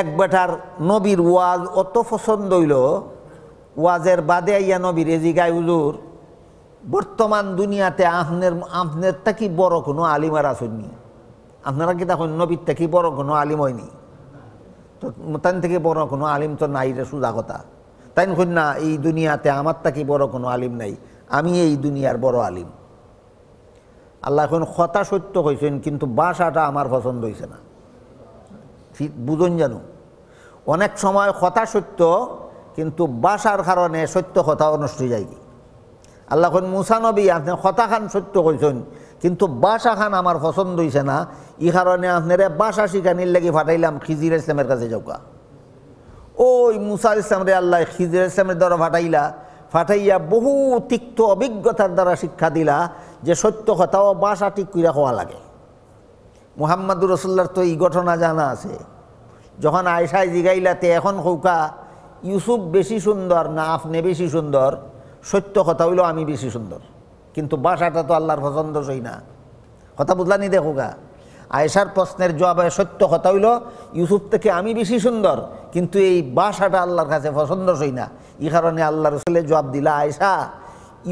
এক বেটার নবীর ওয়াজ অত পছন্দ হইল ওয়াজের বাদে আইয়া নবীর এজিগায় উজুর বর্তমান দুনিয়াতে আহনের আহনের তাকি বড় কোনো আর আসুননি আপনারা কি দেখুন নবীর থেকে বড় কোনো আলিম হয়নি তো তান থেকে বড় কোনো আলিম তো নাই রে সুজাগতা কথা তাই না এই দুনিয়াতে আমার তাকে বড় কোনো আলিম নাই আমি এই দুনিয়ার বড় আলিম আল্লাহ এখন কথা সত্য হয়েছেন কিন্তু বাসাটা আমার পছন্দ হয়েছে না ঠিক বুঝুন জানো অনেক সময় কথা সত্য কিন্তু বাসার কারণে সত্য কথা অনুষ্ঠিত যায় আল্লাহ এখন মুসানবী আপনি কথা খান সত্য হয়েছেন কিন্তু বাসা খান আমার পছন্দ হয়েছে না ই কারণে আপনারা বাসা শিকানির লাগে ফাটাইলাম খিজির ইসলামের কাছে যাওয়া ওই মুসা ইসলামরে আল্লাহ খিজির ইসলামের দ্বারা ফাটাইলা ফাটাইয়া বহু তিক্ত অভিজ্ঞতার দ্বারা শিক্ষা দিলা যে সত্য কথা ও বাসা ঠিক কইরা হওয়া লাগে মোহাম্মদুর রসুল্লার তো এই ঘটনা জানা আছে যখন আয়সায় জিগাইলাতে এখন হৌকা ইউসুফ বেশি সুন্দর না আপনি বেশি সুন্দর সত্য কথা হইল আমি বেশি সুন্দর কিন্তু বাসাটা তো আল্লাহর পছন্দ সই না কথা বুঝলানি দেখোগা আয়েশার প্রশ্নের জবাবে সত্য কথা হইল ইউসুফ থেকে আমি বেশি সুন্দর কিন্তু এই বাসাটা আল্লাহর কাছে পছন্দ পছন্দসই না এই কারণে আল্লাহ রসুলের জবাব দিলা আয়েশা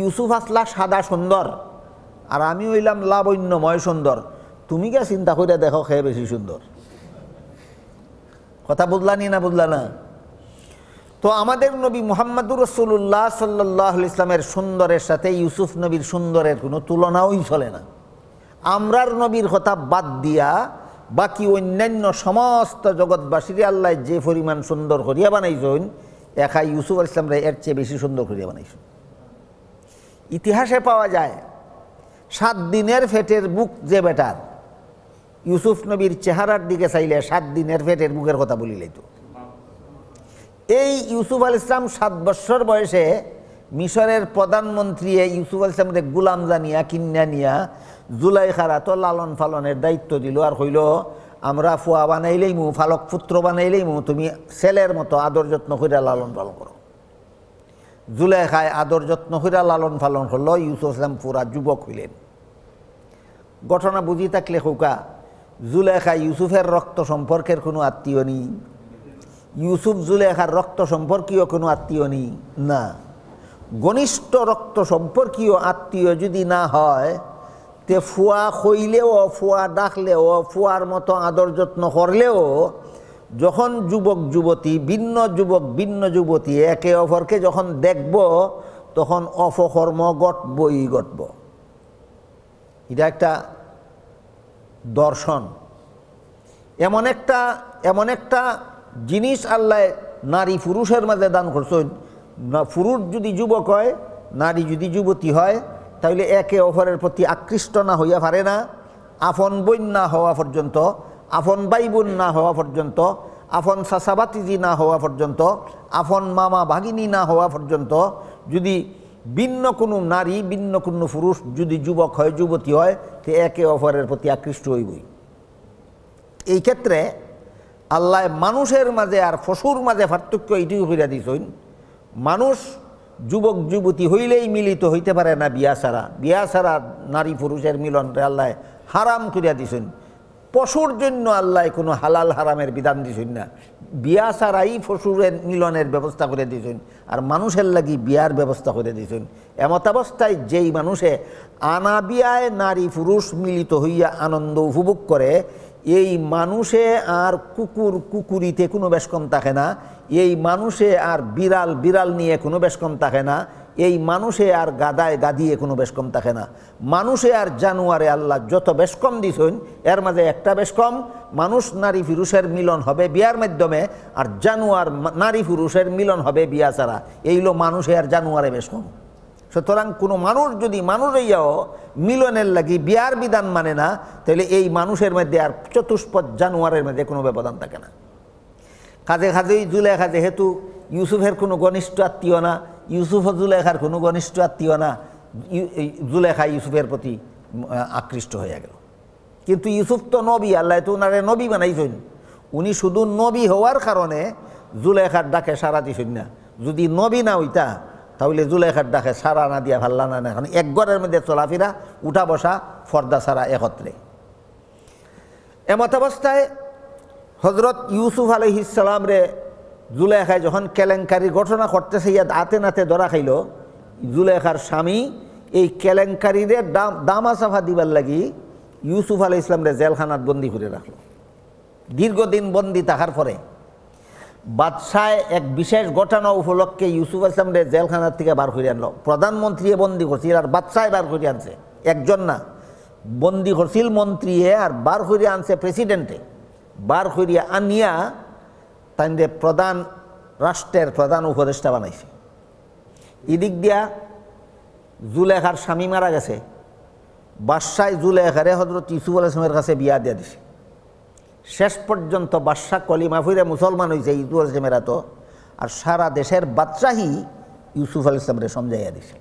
ইউসুফ আসলা সাদা সুন্দর আর আমি হইলাম লাবণ্যময় সুন্দর তুমি কে চিন্তা করে দেখো খেয়ে বেশি সুন্দর কথা বুঝলা না বুঝলা না তো আমাদের নবী মোহাম্মদুর রসুল্লাহ সাল্লাহ ইসলামের সুন্দরের সাথে ইউসুফ নবীর সুন্দরের কোনো তুলনাও চলে না আমরার নবীর কথা বাদ দিয়া বাকি অন্যান্য সমস্ত জগৎবাসীর আল্লাহ যে পরিমাণ সুন্দর করিয়া বানাইছেন একাই ইউসুফ ইসলামরা এর চেয়ে বেশি সুন্দর করিয়া বানাইছেন ইতিহাসে পাওয়া যায় সাত দিনের ফেটের বুক যে বেটার ইউসুফ নবীর চেহারার দিকে চাইলে সাত দিনের ফেটের বুকের কথা বলিলেই তো এই ইউসুফ আল ইসলাম সাত বৎসর বয়সে মিশরের প্রধানমন্ত্রী ইউসুফ আল ইসলামকে গুলাম জানিয়া কিন্না নিয়া জুলাইখারা তো লালন ফালনের দায়িত্ব দিল আর হইল আমরা ফুয়া বানাইলেই মু ফালক পুত্র বানাইলেই মু তুমি ছেলের মতো আদর যত্ন করে লালন পালন করো জুলাইখায় আদর যত্ন করে লালন পালন হলো ইউসুফ ইসলাম পুরা যুবক হইলেন ঘটনা বুঝি থাকলে হুকা জুলেখা ইউসুফের রক্ত সম্পর্কের কোনো আত্মীয় নেই ইউসুফ জুলেখার রক্ত সম্পর্কীয় কোনো আত্মীয় নেই না ঘনিষ্ঠ রক্ত সম্পর্কীয় আত্মীয় যদি না হয় তে ফুয়া হইলেও ফুয়া ডাকলেও ফুয়ার মতো আদর যত্ন করলেও যখন যুবক যুবতী ভিন্ন যুবক ভিন্ন যুবতী একে অপরকে যখন দেখব তখন অপকর্ম ঘটবই ঘটব এটা একটা দর্শন এমন একটা এমন একটা জিনিস আল্লাহ নারী পুরুষের মাঝে দান করছেন না পুরুষ যদি যুবক হয় নারী যদি যুবতী হয় তাহলে একে অপরের প্রতি আকৃষ্ট না হইয়া পারে না আফন বইন না হওয়া পর্যন্ত আফন বাইবুন না হওয়া পর্যন্ত আফন সাসাবাতিজি না হওয়া পর্যন্ত আফন মামা ভাগিনী না হওয়া পর্যন্ত যদি ভিন্ন কোনো নারী ভিন্ন কোনো পুরুষ যদি যুবক হয় যুবতী হয় তে একে অপরের প্রতি আকৃষ্ট হইবই এই ক্ষেত্রে আল্লাহ মানুষের মাঝে আর ফসুর মাঝে পার্থক্য এইটুকু ফিরা দিছইন মানুষ যুবক যুবতী হইলেই মিলিত হইতে পারে না বিয়া ছাড়া বিয়া ছাড়া নারী পুরুষের মিলন আল্লাহ হারাম করিয়া দিছেন পশুর জন্য আল্লাহ কোনো হালাল হারামের বিধান দিছেন না বিয়া ছাড়াই পশুরের মিলনের ব্যবস্থা করে দিছেন আর মানুষের লাগি বিয়ার ব্যবস্থা করে দিছেন এমতাবস্থায় যেই মানুষে বিয়ায় নারী পুরুষ মিলিত হইয়া আনন্দ উপভোগ করে এই মানুষে আর কুকুর কুকুরিতে কোনো বেশকম থাকে না এই মানুষে আর বিড়াল বিড়াল নিয়ে কোনো বেশকম থাকে না এই মানুষে আর গাদায় গাদিয়ে কোনো বেশকম থাকে না মানুষে আর জানুয়ারে আল্লাহ যত বেশকম দিছেন এর মাঝে একটা বেশকম মানুষ নারী পুরুষের মিলন হবে বিয়ার মাধ্যমে আর জানুয়ার নারী পুরুষের মিলন হবে বিয়া ছাড়া এইগুলো মানুষে আর জানুয়ারে বেশকম সুতরাং কোনো মানুষ যদি মানুষ ইয়াও মিলনের লাগি বিয়ার বিধান মানে না তাহলে এই মানুষের মধ্যে আর চতুষ্পদ জানুয়ারের মধ্যে কোনো ব্যবধান থাকে না কাজে কাজেই জুলেখা যেহেতু ইউসুফের কোনো ঘনিষ্ঠ আত্মীয় না ইউসুফ জুলেখার কোনো ঘনিষ্ঠ আত্মীয় না জুলেখা ইউসুফের প্রতি আকৃষ্ট হয়ে গেল কিন্তু ইউসুফ তো নবী আল্লাহ তো ওনারে নবী বানাইছেন উনি শুধু নবী হওয়ার কারণে জুলেখার ডাকে সারা দিছেন না যদি নবী না হইতা তাহলে জুলেখার ডাকে সারা না দিয়া ভাল্লা না এখন এক ঘরের মধ্যে চলাফিরা উঠা বসা ফর্দা সারা একত্রে এমতাবস্থায় হজরত ইউসুফ আলহিসাম রে জুলেখায় যখন কেলেঙ্কারি ঘটনা করতেছে ইয়াদ আতে নাতে ধরা খাইল জুলেখার স্বামী এই কেলেঙ্কারিরে দাম দামা সাফা দিবার লাগি ইউসুফ আলহ রে জেলখানার বন্দি করে রাখল দীর্ঘদিন বন্দি তাহার পরে বাদশায় এক বিশেষ ঘটনা উপলক্ষে ইউসুফ রে জেলখানার থেকে বার করে আনলো প্রধানমন্ত্রী বন্দি করছিল আর বাদশায় বার করে আনছে একজন না বন্দি করছিল মন্ত্রীয়ে আর বার করে আনছে প্রেসিডেন্টে বার করে আনিয়া তাইন্দে প্রধান রাষ্ট্রের প্রধান উপদেষ্টা বানাইছে এদিক দিয়া জুলেখার স্বামী মারা গেছে বাদশায় জুলেখারে হজরত ইউসুফ আলাইসলামের কাছে বিয়া দিয়া দিছে শেষ পর্যন্ত বাদশাহ কলিমা ফিরে মুসলমান হয়েছে ইউসুফ আলসলামেরা তো আর সারা দেশের বাদশাহী ইউসুফ আল ইসলামরে সমঝাইয়া দিছে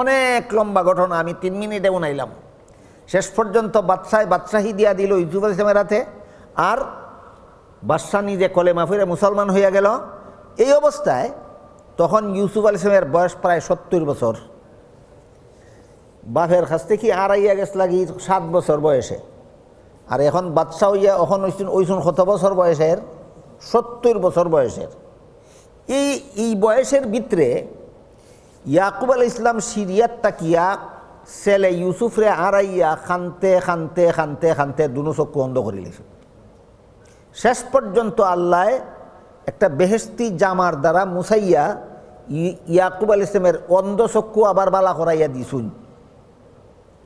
অনেক লম্বা ঘটনা আমি তিন মিনিটে উনাইলাম শেষ পর্যন্ত বাদশাহ বাদশাহী দিয়া দিল ইউসুফ আল ইসলামের হাতে আর বাদশাহ নিজে কলে ফিরে মুসলমান হইয়া গেল এই অবস্থায় তখন ইউসুফ আল ইসলামের বয়স প্রায় সত্তর বছর বাফের কাছ থেকে আড়াইয়া গেছ লাগি সাত বছর বয়সে আর এখন বাদশাহ ইয়া এখন ওইসুন ওইসুন কত বছর বয়সের সত্তর বছর বয়সের এই এই বয়সের ভিতরে ইয়াকুব আল ইসলাম সিরিয়ার তাকিয়া ছেলে ইউসুফরে আড়াইয়া খানতে খানতে খানতে খানতে দুনো চক্ষু অন্ধ করে লিখে শেষ পর্যন্ত আল্লাহ একটা বেহেস্তি জামার দ্বারা মুসাইয়া ইয়াকুব আল ইসলামের অন্ধ চক্ষু আবার বালা করাইয়া দিছুন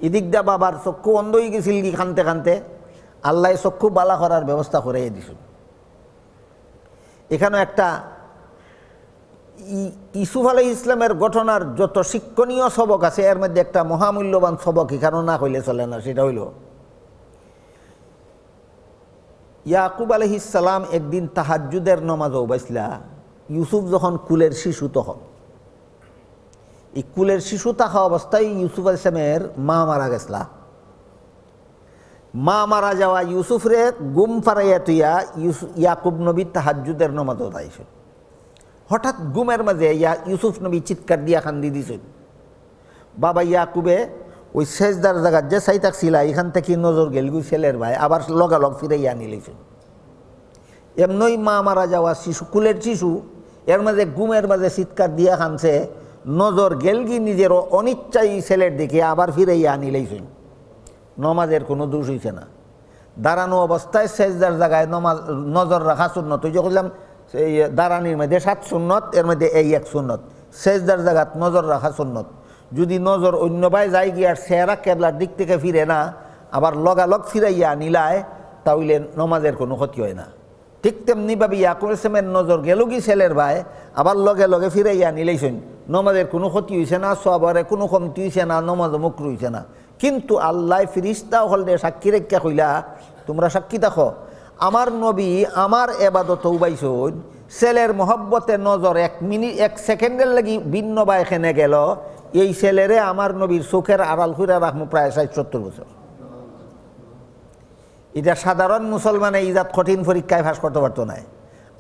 এদিক দা বাবার চক্ষু অন্ধ হয়ে গেছিল খানতে খানতে আল্লাহ চক্ষু বালা করার ব্যবস্থা করাই দিছেন এখানে একটা ইসুফ আলহ ইসলামের ঘটনার যত শিক্ষণীয় সবক আছে এর মধ্যে একটা মহামূল্যবান সবক এখানে না হইলে চলে না সেটা হইল ইয়াকুব আলহিসাল্লাম একদিন তাহাজুদের নমাজ ওবাইসলা ইউসুফ যখন কুলের শিশু তখন এই কুলের শিশু থাকা অবস্থায় ইউসুফ আল ইসলামের মা মারা গেছিলা মা মারা যাওয়া ইউসুফ রে গুম ফারাইয়া তুইয়া ইয়াকুব নবী তাহাজুদের নমাদ আইস হঠাৎ গুমের মাঝে ইয়া ইউসুফ নবী চিৎকার দিয়া খান দি দিছেন বাবা ইয়াকুবে ওই শেষদার জায়গার যে সাইতাক থাকছিলা এখান থেকে নজর গেলগু ছেলের ভাই আবার লগালগ ফিরে ইয়া নিলেছেন এমনই মা মারা যাওয়া শিশু কুলের শিশু এর মাঝে গুমের মাঝে চিৎকার দিয়া খানছে নজর গেলগি নিজেরও অনিচ্ছাই ছেলের দিকে আবার ফিরে ইয়া নিলেছেন নমাজের কোনো দোষ হইছে না দাঁড়ানো অবস্থায় সেজদার জায়গায় নমাজ নজর রাখা সুন্নত ওই যে করলাম দাঁড়ানির মধ্যে সাত সুন্নত এর মধ্যে এই এক সুন্নত সেজদার জায়গাত নজর রাখা সুন্নত যদি নজর ভাই যায় আর সেরা কেবলার দিক থেকে ফিরে না আবার লগালগ ফিরাইয়া নিলায় তাহলে নমাজের কোনো ক্ষতি হয় না ঠিক তেমনিভাবে ইয়াকুব ইসলামের নজর গেল কি ছেলের ভাই আবার লগে লগে ফিরাইয়া নিলেইছেন নমাজের কোনো ক্ষতি হয়েছে না সবারে কোনো কমতি হয়েছে না নমাজ মুখ রয়েছে না কিন্তু আল্লাহ ফিরিস্তা হলদে সাক্ষী রেখা কইলা তোমরা সাক্ষী দেখো আমার নবী আমার এবাদত উবাইছুন ছেলের মহব্বতে নজর এক মিনিট এক সেকেন্ডের লাগি ভিন্ন বা এখানে গেল এই ছেলেরে আমার নবীর চোখের আড়াল খুঁড়া রাখবো প্রায় ষাট সত্তর বছর এটা সাধারণ মুসলমানে ইজাত কঠিন পরীক্ষায় ফাঁস করতে পারতো না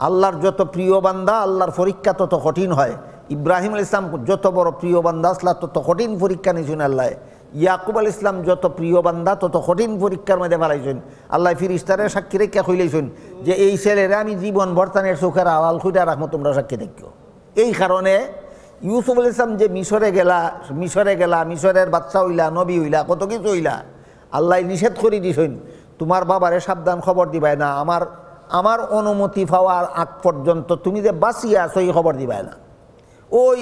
আল্লাহর যত প্রিয় বান্দা আল্লাহর পরীক্ষা তত কঠিন হয় ইব্রাহিম ইসলাম যত বড় প্রিয় বান্দা আসলার তত কঠিন পরীক্ষা নিয়েছেন আল্লাহ ইয়াকুব আল ইসলাম যত প্রিয় বান্দা তত কঠিন পরীক্ষার মধ্যে বাড়াইছেন আল্লাহ ফিরিস্তারে সাক্ষী রেখা হইলেছেন যে এই ছেলেরা আমি জীবন বর্তানের চোখের আলাল খুঁটা রাখবো তোমরা সাক্ষী দেখ এই কারণে ইউসুফ আল ইসলাম যে মিশরে গেলা মিশরে গেলা মিশরের বাচ্চা হইলা নবী হইলা কত কিছু হইলা আল্লাহ নিষেধ করে দিছেন তোমার বাবারে সাবধান খবর দিবাই না আমার আমার অনুমতি পাওয়ার আগ পর্যন্ত তুমি যে বাঁচিয়ে আছো এই খবর দিবাই না ওই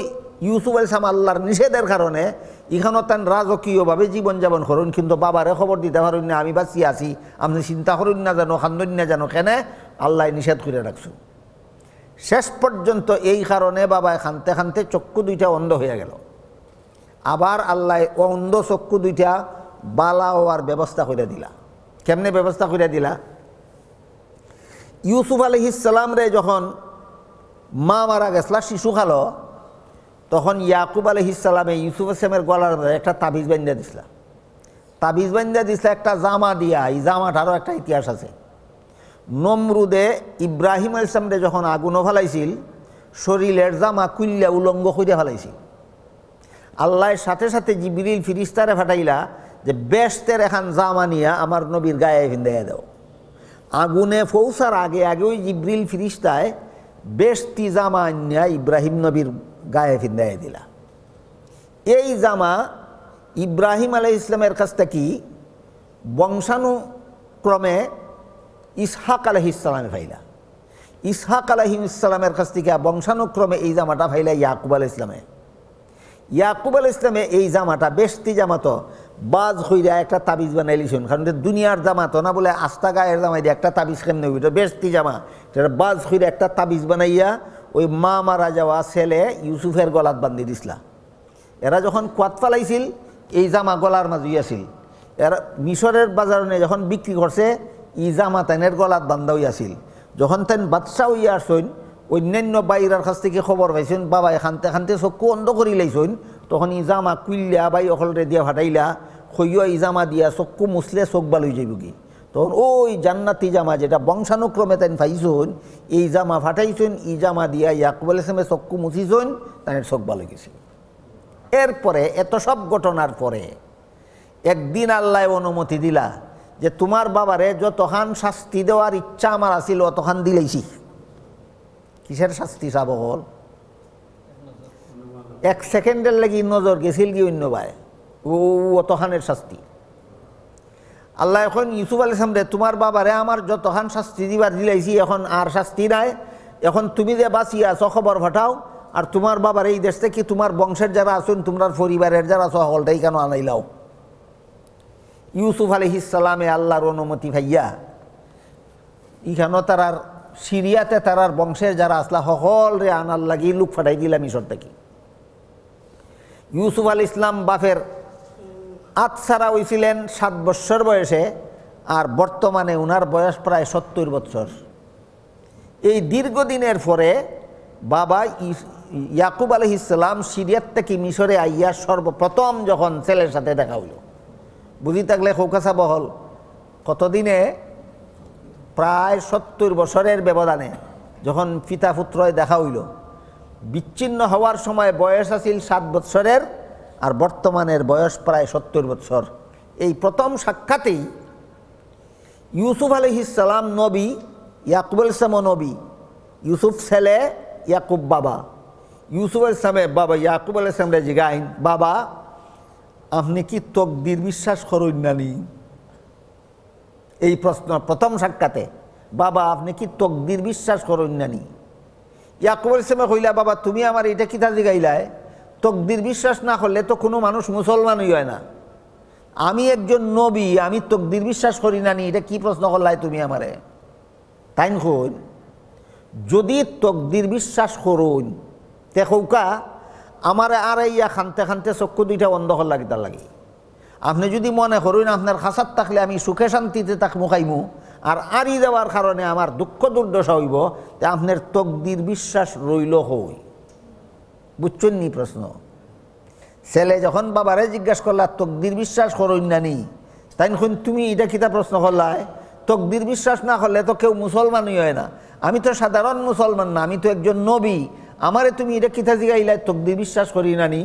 ইউসুফ আলসাম আল্লাহর নিষেধের কারণে এখানেও তান রাজকীয়ভাবে জীবনযাপন করুন কিন্তু বাবারে খবর দিতে পারুন না আমি বাঁচি আছি আপনি চিন্তা করুন না জানো খান্দন না জানো কেনে আল্লাহ নিষেধ করে রাখছুন শেষ পর্যন্ত এই কারণে বাবায় খানতে খানতে চক্ষু দুইটা অন্ধ হয়ে গেল আবার আল্লাহ অন্ধ চক্ষু দুইটা বালা হওয়ার ব্যবস্থা করে দিলা কেমনে ব্যবস্থা করে দিলা ইউসুফ আলহিসাম রে যখন মা মারা শিশু খালো তখন ইয়াকুব আলহ ইসালামে ইউসুফ আসলামের গলার একটা তাবিজ বান্ধিয়া দিছিলা তাবিজ বান্ধিয়া দিছিল একটা জামা দিয়া এই জামাটারও একটা ইতিহাস আছে নমরুদে ইব্রাহিম আলসামরে যখন আগুনও ফেলাইছিল শরীরের জামা কুল্লা উলঙ্গ কইরা ফেলাইছিল আল্লাহর সাথে সাথে জিবিরিল ফিরিস্তারে ফাটাইলা যে বেস্তের এখান জামা নিয়া আমার নবীর গায়ে ভিন্দাইয়া দেও আগুনে ফৌসার আগে আগে ওই জিব্রিল ফিরিস্তায় বেশতি জামা আনিয়া ইব্রাহিম নবীর গায়ে ফিন্দায় দিলা এই জামা ইব্রাহিম আলাই ইসলামের কাছ থেকে বংশানুক্রমে ইসহাক আলহ ইসলামে ফাইলা ইসহাক আলহিম ইসলামের কাছ থেকে বংশানুক্রমে এই জামাটা ফাইলা ইয়াকুব আল ইসলামে ইয়াকুব আল ইসলামে এই জামাটা বেশতি জামাতো বাজ হইরা একটা তাবিজ বানাইলিছুন কারণ দুনিয়ার জামা তো না বলে আস্তা গায়ের জামাই দিয়ে একটা তাবিজ কেন হইব এটা বেস্তি জামা সেটা বাজ হইরা একটা তাবিজ বানাইয়া ওই মা মারা যাওয়া ছেলে ইউসুফের গলাত বান্ধি দিছিলা এরা যখন কোয়াত ফালাইছিল এই জামা গলার মাঝে আছিল এরা মিশরের বাজারনে যখন বিক্রি করছে ই জামা তেনের গলাত বান্ধা হইয়াছিল যখন তেন বাদশা হইয়া আসইন অন্যান্য বাইরার কাছ থেকে খবর পাইছেন বাবা খানতে খানতে চকু অন্ধ করিলেছেন তখন ইজামা কুইল্লা বাই অকলরে দিয়া ফাটাইলা খইয় ইজামা দিয়া চকু মুসলে চোখ বালুই যাইবগি তখন ওই জান্নাতি জামা যেটা বংশানুক্রমে তাই ফাইছুন এই জামা ফাটাইছেন ই জামা দিয়া ইয়াকুবুল ইসলামে চকু মুছিছুন তাই চোখ বালু গেছিল এরপরে এত সব ঘটনার পরে একদিন আল্লাহ অনুমতি দিলা যে তোমার বাবারে যতখান শাস্তি দেওয়ার ইচ্ছা আমার আসিল অতখান দিলেইছি কিসের শাস্তি চাব হল এক সেকেন্ডের লাগি নজর গেছিল কি অন্য বায় ও অতহানের শাস্তি আল্লাহ এখন ইউসুফ আলি রে তোমার বাবারে আমার যতখান শাস্তি দিবার দিলাইছি এখন আর শাস্তি নাই এখন তুমি যে বাঁচি আছো খবর ঘটাও আর তোমার বাবার এই দেশ থেকে তোমার বংশের যারা আছেন তোমার পরিবারের যারা আছো হলটাই কেন আনাইলাও ইউসুফ আলি ইসালামে আল্লাহর অনুমতি ভাইয়া ইখানো তার সিরিয়াতে তার বংশের যারা আসলা সকলরে আনার লাগি লুক ফাটাই দিলাম ঈশ্বর থেকে ইউসুফ আল ইসলাম বাফের আতসারা হইছিলেন সাত বৎসর বয়সে আর বর্তমানে উনার বয়স প্রায় সত্তর বৎসর এই দীর্ঘদিনের পরে বাবা ইয়াকুব আলহ ইসলাম সিরিয়ার থেকে মিশরে আইয়া সর্বপ্রথম যখন ছেলের সাথে দেখা হইল বুঝি থাকলে খৌকাসা বহল কতদিনে প্রায় সত্তর বছরের ব্যবধানে যখন পিতা পুত্রয় দেখা হইল বিচ্ছিন্ন হওয়ার সময় বয়স আছিল সাত বৎসরের আর বর্তমানের বয়স প্রায় সত্তর বৎসর এই প্রথম সাক্ষাতেই ইউসুফ আলহিসাল্লাম নবী ইয়াকুব ইসলাম নবী ইউসুফ ছেলে ইয়াকুব বাবা ইউসুফ ইসলামে বাবা ইয়াকুব আল রে জিগাইন বাবা আপনি কি তকদির বিশ্বাস করুন নি এই প্রশ্ন প্রথম সাক্ষাতে বাবা আপনি কি তকদির বিশ্বাস করুন নি ইয়াকুব ইসলামে কইলা বাবা তুমি আমার এটা কিতা গাইলায় তকদির বিশ্বাস না করলে তো কোনো মানুষ মুসলমানই হয় না আমি একজন নবী আমি তকদির বিশ্বাস করি না নি এটা কি প্রশ্ন করলায় তুমি আমারে তাই খুন যদি তকদির বিশ্বাস করুন তে হৌকা আমার আর ইয়া খানতে খানতে চক্ষু দুইটা বন্ধ হল লাগে লাগে আপনি যদি মনে করুন আপনার খাসাত থাকলে আমি সুখে শান্তিতে তাক মুখাইমু আর আড়ি দেওয়ার কারণে আমার দুঃখ দুর্দশা হইব যে আপনার তকদির বিশ্বাস রইল হই বুঝছেন নি প্রশ্ন ছেলে যখন বাবারে জিজ্ঞাসা করলা তকদির বিশ্বাস করইন না নি তাই তুমি এটা কিতা প্রশ্ন করলায় তকদির বিশ্বাস না করলে তো কেউ মুসলমানই হয় না আমি তো সাধারণ মুসলমান না আমি তো একজন নবী আমারে তুমি এটা কিতা জিগাইলাই তকদির বিশ্বাস করি নি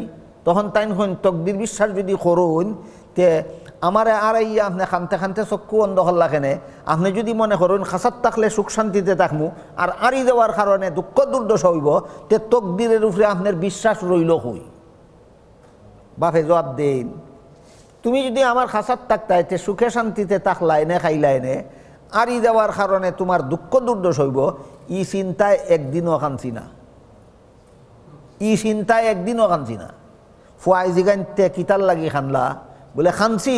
তখন তাইন হইন তকদির বিশ্বাস যদি করুন তে আমারে আর এই আপনি খানতে খানতে চক্ষু অন্ধ হল কেনে আপনি যদি মনে করুন খাসাত থাকলে সুখ শান্তিতে থাকমু আর আড়ি দেওয়ার কারণে দুঃখ দুর্দশা হইব তে তকদিরের উপরে আপনার বিশ্বাস রইল হই বাপে জবাব দেন তুমি যদি আমার খাসাত থাকতাই তে সুখে শান্তিতে থাকলাই নে খাইলাই নে আড়ি দেওয়ার কারণে তোমার দুঃখ দুর্দশ হইব ই চিন্তায় একদিনও কাঁদছি না ই চিন্তায় একদিনও কাঁদছি না ফুয়াই তে কিতার লাগি খানলা বলে খামসি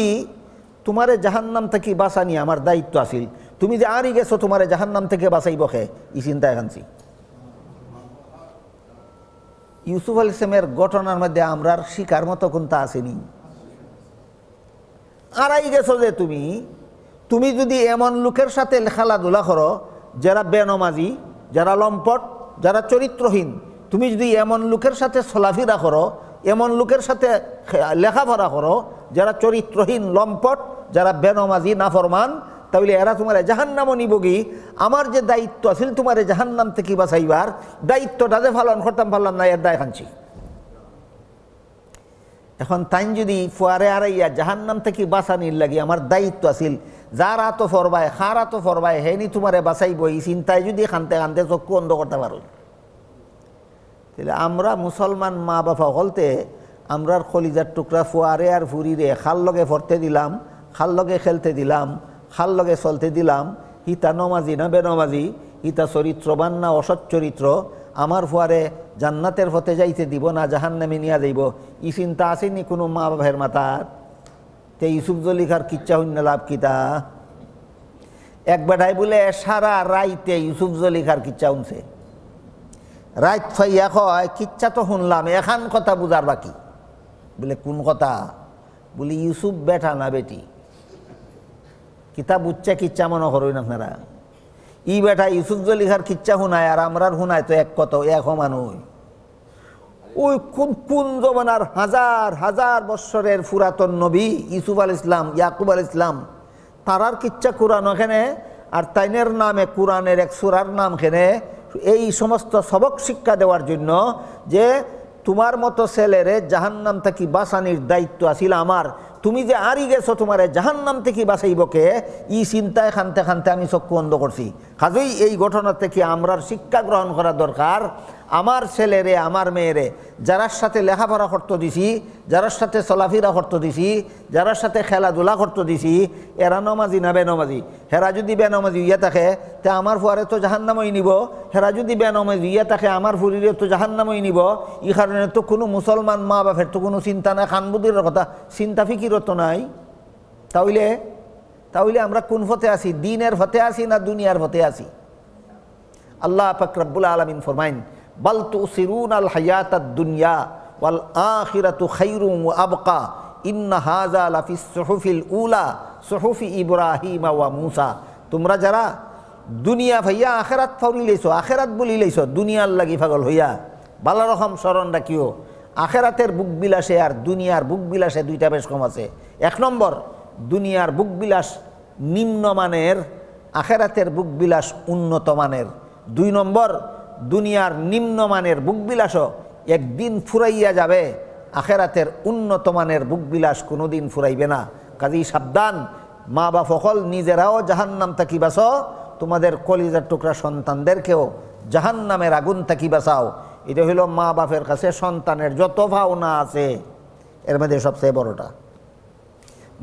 তোমারে নাম থেকে বাঁচানি আমার দায়িত্ব আসিল তুমি যে আরই গেছো তোমারে নাম থেকে বাসাই বসে ই চিন্তায় খানসি ইউসুফ আল ইসলামের ঘটনার মধ্যে আমরার শিকার মতো কোনটা আসেনি আড়াই গেছো যে তুমি তুমি যদি এমন লোকের সাথে খেলাধুলা করো যারা বেনমাজি যারা লম্পট যারা চরিত্রহীন তুমি যদি এমন লোকের সাথে চলাফেরা করো এমন লোকের সাথে লেখাপড়া করো যারা চরিত্রহীন লম্পট যারা বেনমাজি নাফরমান তাহলে এরা তোমার জাহান্নামও নিবগি আমার যে দায়িত্ব আছিল তোমার জাহান্নাম থেকে বাঁচাইবার দায়িত্বটা যে ফালন করতাম পারলাম না এর দায় খানছি এখন তাই যদি ফুয়ারে আড়াইয়া জাহান্নাম থেকে বাঁচানির লাগি আমার দায়িত্ব আছিল যার আত ফরবায় হার আত ফরবায় হেনি তোমারে বাঁচাইব এই চিন্তায় যদি খানতে খানতে চক্ষু অন্ধ করতে পারো তাহলে আমরা মুসলমান মা বাবা হলতে আর খলিজার টুকরা ফুয়ারে আর রে খাল লগে ভরতে দিলাম খাল লগে খেলতে দিলাম খাল লগে চলতে দিলাম হিতা নমাজি না বেনমাজি হিতা চরিত্রবান না অসৎ চরিত্র আমার ফুয়ারে জান্নাতের পথে যাইতে দিব না জাহান নামে নিয়া যাইব ই চিন্তা আছে নি কোনো মা বাপের মাতার তে ইসুফ জলিখার কিচ্ছা শূন্য লাভ কিতা এক বেটাই বলে সারা রাইতে ইউসুফ জলিখার কিচ্ছা শুনছে রাইত ফাইয়া কয় কিচ্ছা তো শুনলাম এখান কথা বুঝার বাকি বলে কোন কথা বলি ইউসুফ বেটা না বেটি কিতাব উচ্চা কিচ্ছা মনে করুন আপনারা ই বেটা ইউসুফ জলিখার কিচ্ছা শুনায় আর আমরার শুনায় তো এক কত এক মানুষ ওই কোন কোন জমানার হাজার হাজার বৎসরের পুরাতন নবী ইউসুফ আল ইসলাম ইয়াকুব আল ইসলাম তারার কিচ্ছা কোরআন ওখানে আর তাইনের নামে কোরআনের এক সুরার খেনে এই সমস্ত সবক শিক্ষা দেওয়ার জন্য যে তোমার মতো ছেলেরে জাহান্নাম থেকে বাঁচানির দায়িত্ব আসিল আমার তুমি যে আরি গেছো তোমারে জাহান্নাম থেকে বাঁচাইব কে ই চিন্তায় খানতে খানতে আমি চক্ষু অন্ধ করছি কাজেই এই ঘটনা থেকে আমরার শিক্ষা গ্রহণ করা দরকার আমার ছেলেরে আমার মেয়েরে যারার সাথে লেখাপড়া করতে দিছি যারার সাথে চলাফেরা করতে দিছি যারার সাথে খেলাধুলা করতে দিছি এরা নমাজি না বেনমাজি হেরা যদি বেনমাজি ইয়ে থাকে তে আমার ফুয়ারে তো জাহান্নামই নিব হেরা যদি বেনমাজি ইয়ে থাকে আমার ফুরিরে তো জাহান্নামই নিব ই কারণে তো কোনো মুসলমান মা বাপের তো কোনো চিন্তা নাই খানবুদির কথা চিন্তা ফিকিরও তো নাই তাহলে তাহলে আমরা কোন ফতে আছি দিনের ফতে আছি না দুনিয়ার ফতে আছি আল্লাহ পাকরাবুল আলমিন ফরমাইন বাল তু সিরুন আল হায়াত দুনিয়া ওয়াল আখিরাতু খাইরুম ও আবকা ইন্না হাজা লাফি সহফিল উলা সহফি ইব্রাহিম ওয়া মুসা তোমরা যারা দুনিয়া ভাইয়া আখেরাত ফাউরি লইছ আখেরাত বলি লইছ দুনিয়ার লাগি পাগল হইয়া বালা রকম স্মরণ রাখিও আখেরাতের বুক বিলাসে আর দুনিয়ার বুক বিলাসে দুইটা বেশ কম আছে এক নম্বর দুনিয়ার বুক বিলাস নিম্নমানের আখেরাতের বুক বিলাস উন্নত মানের দুই নম্বর দুনিয়ার নিম্নমানের বুকবিলাসও একদিন ফুরাইয়া যাবে আখেরাতের উন্নতমানের বুকবিলাস কোনোদিন ফুরাইবে না কাজী সাবধান মা বা ফকল নিজেরাও জাহান্নাম থাকি বাঁচাও তোমাদের কলিজার টুকরা সন্তানদেরকেও জাহান্নামের আগুন থাকি বাসাও এটা হলো মা বাপের কাছে সন্তানের যত ভাওনা আছে এর মধ্যে সবচেয়ে বড়টা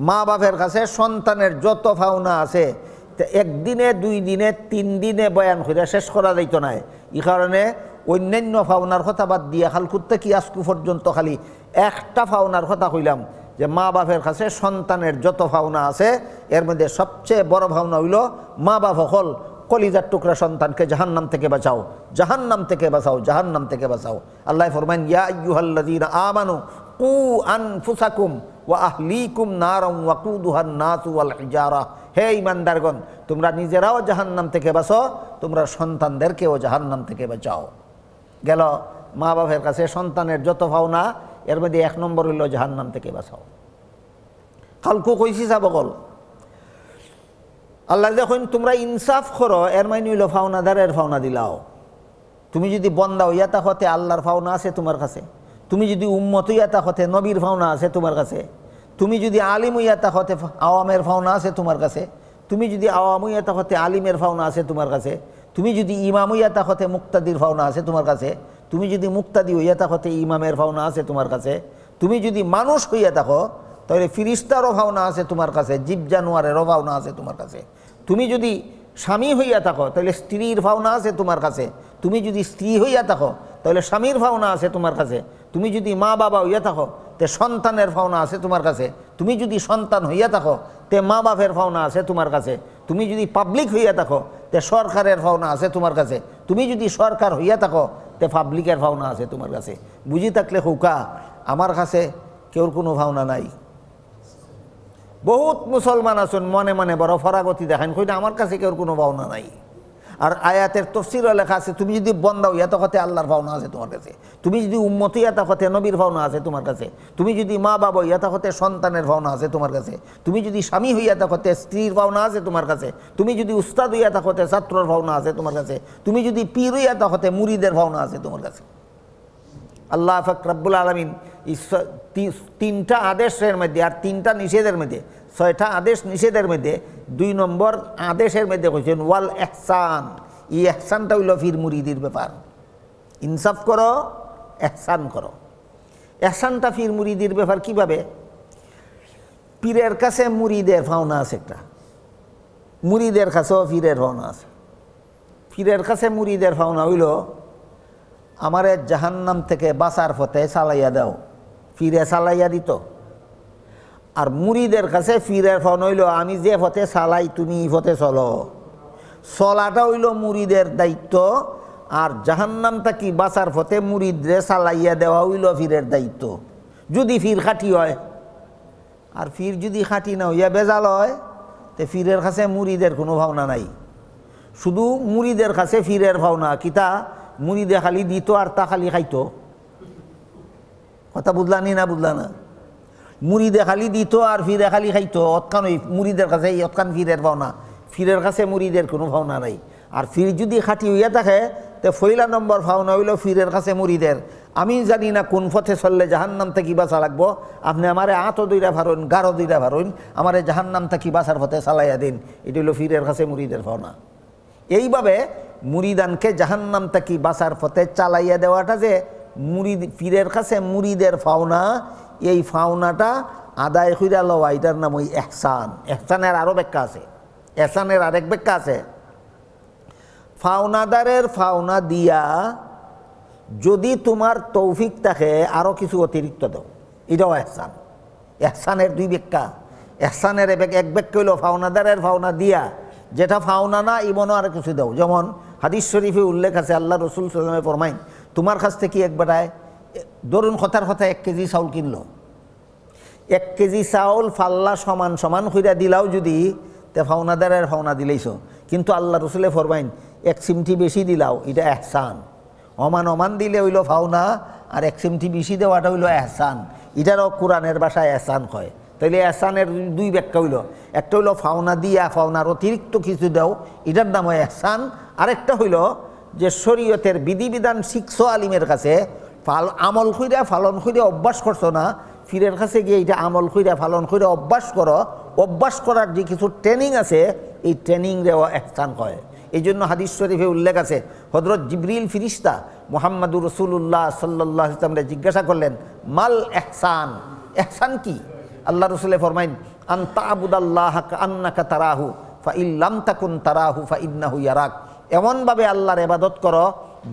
মা বাপের কাছে সন্তানের যত ভাওনা আছে একদিনে দুই দিনে তিন দিনে বয়ান করে শেষ করা যাইত না এই কারণে অন্যান্য ফাউনার কথা বাদ দিয়া খালকুত্তে কি আজকু পর্যন্ত খালি একটা ফাউনার কথা কইলাম যে মা বাপের কাছে সন্তানের যত ভাওনা আছে এর মধ্যে সবচেয়ে বড় ভাওনা হইল মা বাপ হল কলিজার টুকরা সন্তানকে জাহান নাম থেকে বাঁচাও নাম থেকে বাঁচাও নাম থেকে বাঁচাও আল্লাহ ফরমান ইয়াহ্লাদিন আমানু কু আন ফুসাকুম ওয়া আহলিকুম নারম ওয়াকুদুহান নাসু আল হিজারা হে ইমানদারগণ তোমরা নিজেরাও জাহান্নাম থেকে বাঁচো তোমরা সন্তানদেরকেও জাহান্নাম থেকে বাঁচাও গেল মা বাপের কাছে সন্তানের যত ভাওনা এর মধ্যে এক নম্বর হইল জাহান্নাম থেকে বাঁচাও কালকু কইসি যাব গল আল্লাহ যখন তোমরা ইনসাফ করো এর মাইনি হইল ফাওনাদারের ফাওনা দিলাও তুমি যদি বন্দা হইয়া তা হতে আল্লাহর ফাওনা আছে তোমার কাছে তুমি যদি উম্মত হইয়া তা হতে নবীর ফাওনা আছে তোমার কাছে তুমি যদি আলিম ইয়াতা হতে আওয়ামের ফাওনা আছে তোমার কাছে তুমি যদি আওয়াম ইয়াতা হতে আলিমের ফাওনা আছে তোমার কাছে তুমি যদি ইমাম ইয়াতা হতে মুক্তাদির ফাওনা আছে তোমার কাছে তুমি যদি মুক্তাদি হইয়া হতে ইমামের ভাওনা আছে তোমার কাছে তুমি যদি মানুষ হইয়া থাকো তাহলে ফিরিস্তারও ভাওনা আছে তোমার কাছে জীব জানোয়ারেরও ভাওনা আছে তোমার কাছে তুমি যদি স্বামী হইয়া থাকো তাহলে স্ত্রীর ভাওনা আছে তোমার কাছে তুমি যদি স্ত্রী হইয়া থাকো তাহলে স্বামীর ভাওনা আছে তোমার কাছে তুমি যদি মা বাবা হইয়া থাকো তে সন্তানের ভাওনা আছে তোমার কাছে তুমি যদি সন্তান হইয়া থাকো তে মা বাপের ভাওনা আছে তোমার কাছে তুমি যদি পাবলিক হইয়া থাকো তে সরকারের ভাওনা আছে তোমার কাছে তুমি যদি সরকার হইয়া থাকো তে পাবলিকের ভাওনা আছে তোমার কাছে বুঝি থাকলে হুকা আমার কাছে কেউর কোনো ভাওনা নাই বহুত মুসলমান আছেন মনে মনে বড় ফরাগতি দেখেন কইটা আমার কাছে কেউ কোনো ভাওনা নাই আর আয়াতের তফসির লেখা আছে তুমি যদি বন্দাও ইয়াত কথা আল্লাহর ভাওনা আছে তোমার কাছে তুমি যদি উম্মত ইয়াত কথে নবীর ভাওনা আছে তোমার কাছে তুমি যদি মা বাবা ইয়াত কথে সন্তানের ভাওনা আছে তোমার কাছে তুমি যদি স্বামী হইয়াত কথে স্ত্রীর ভাওনা আছে তোমার কাছে তুমি যদি উস্তাদ হইয়াত কথে ছাত্রর ভাওনা আছে তোমার কাছে তুমি যদি পীর হইয়াত কথে মুরিদের ভাওনা আছে তোমার কাছে আল্লাহ ফাকরাবুল আলমিন ঈশ্বর তিনটা আদেশের মধ্যে আর তিনটা নিষেধের মধ্যে ছয়টা আদেশ নিষেধের মধ্যে দুই নম্বর আদেশের মধ্যে কইছেন ওয়াল এহসান ই এহসানটা হইল ফির মুরিদির ব্যাপার ইনসাফ করো এহসান করো এহসানটা ফির মুরিদির ব্যাপার কিভাবে পীরের কাছে মুরিদের ভাওনা আছে একটা মুরিদের কাছেও ফিরের ভাওনা আছে ফিরের কাছে মুরিদের ভাওনা হইল আমারে জাহান্নাম থেকে বাঁচার পথে চালাইয়া দাও ফিরে চালাইয়া দিত আর মুড়িদের কাছে ফিরের ফোন হইল আমি যে ফতে চালাই তুমি ই পথে চলো চলাটা হইল মুড়িদের দায়িত্ব আর জাহান্নাম থাকি বাঁচার ফতে মুড়িদরে চালাইয়া দেওয়া হইল ফিরের দায়িত্ব যদি ফির খাঁটি হয় আর ফির যদি খাঁটি না হইয়া বেজাল হয় তো ফিরের কাছে মুড়িদের কোনো ভাওনা নাই শুধু মুড়িদের কাছে ফিরের ভাওনা কিতা মুড়িদে খালি দিত আর তা খালি খাইতো কথা বুঝলানি না বুঝলা না মুড়ি দেখালি দিত আর ফিরে খালি খাইত অতকান ওই মুড়িদের কাছে এই অতকান ফিরের পাওনা ফিরের কাছে মুড়িদের কোনো ভাওনা নাই আর ফির যদি খাটি হইয়া থাকে তো ফইলা নম্বর ভাওনা হইল ফিরের কাছে মুড়িদের আমি জানি না কোন পথে চললে নাম থেকে বাঁচা লাগবো আপনি আমারে আঁতো দুইরা ভারুন গাঢ় দুইরা ভারুন আমারে নাম থেকে বাঁচার পথে চালাইয়া দিন এটি হলো ফিরের কাছে মুড়িদের ভাওনা এইভাবে মুড়িদানকে জাহান নাম থেকে বাঁচার পথে চালাইয়া দেওয়াটা যে মুড়িদ পীরের কাছে মুড়িদের ফাওনা এই ফাওনাটা আদায় হইয়া লওয়া এটার নাম ওই এহসান এহসানের আরও ব্যাখ্যা আছে এহসানের আরেক ব্যাখ্যা আছে ফাওনাদারের ফাওনা দিয়া যদি তোমার তৌফিক থাকে আরও কিছু অতিরিক্ত দাও এটাও এহসান এহসানের দুই ব্যাখ্যা এহসানের এক ব্যাখ্যা হইল ফাওনাদারের ফাওনা দিয়া যেটা ফাওনা না ইমনও আরও কিছু দাও যেমন হাদিস শরীফে উল্লেখ আছে আল্লাহ রসুল সালামে ফরমাইন তোমার কাছ থেকে একবারায় দরুন কথার কথা এক কেজি চাউল কিনলো এক কেজি চাউল ফাল্লা সমান সমান হইয়া দিলাও যদি তে আর ফাওনা দিলেইছ কিন্তু আল্লাহ রসুলে ফরমাইন এক সিমটি বেশি দিলাও এটা এহসান অমান অমান দিলে হইল ফাওনা আর এক সিমটি বেশি দেওয়াটা হইল এহসান এটারও কোরআনের বাসায় এহসান কয় তাইলে এহসানের দুই ব্যাখ্যা হইল একটা হইল ফাওনা দিয়া ফাওনার অতিরিক্ত কিছু দেও এটার নাম হয় এহসান আরেকটা হইল যে শরীয়তের বিধিবিধান শিখছ আলিমের কাছে ফাল আমল খুঁড়া ফালন খুঁড়ে অভ্যাস করছো না ফিরের কাছে গিয়ে এটা আমল খুঁড়া ফালন খুঁড়ে অভ্যাস করো অভ্যাস করার যে কিছু ট্রেনিং আছে এই ট্রেনিং এক স্থান হয় এই জন্য হাদিস শরীফে উল্লেখ আছে হজরত জিবরিল ফিরিস্তা মোহাম্মদুর রসুল্লাহ সাল্লাহ ইসলামরে জিজ্ঞাসা করলেন মাল এহসান এহসান কি আল্লাহ রসুল্লে ফরমাইন আন্তাবুদাল্লাহ আন্না কাতারাহু তারাহু ফা ইল্লাম তাকুন তারাহু ফা ইন্নাহু ইয়ারাক এমনভাবে আল্লাহর এবাদত করো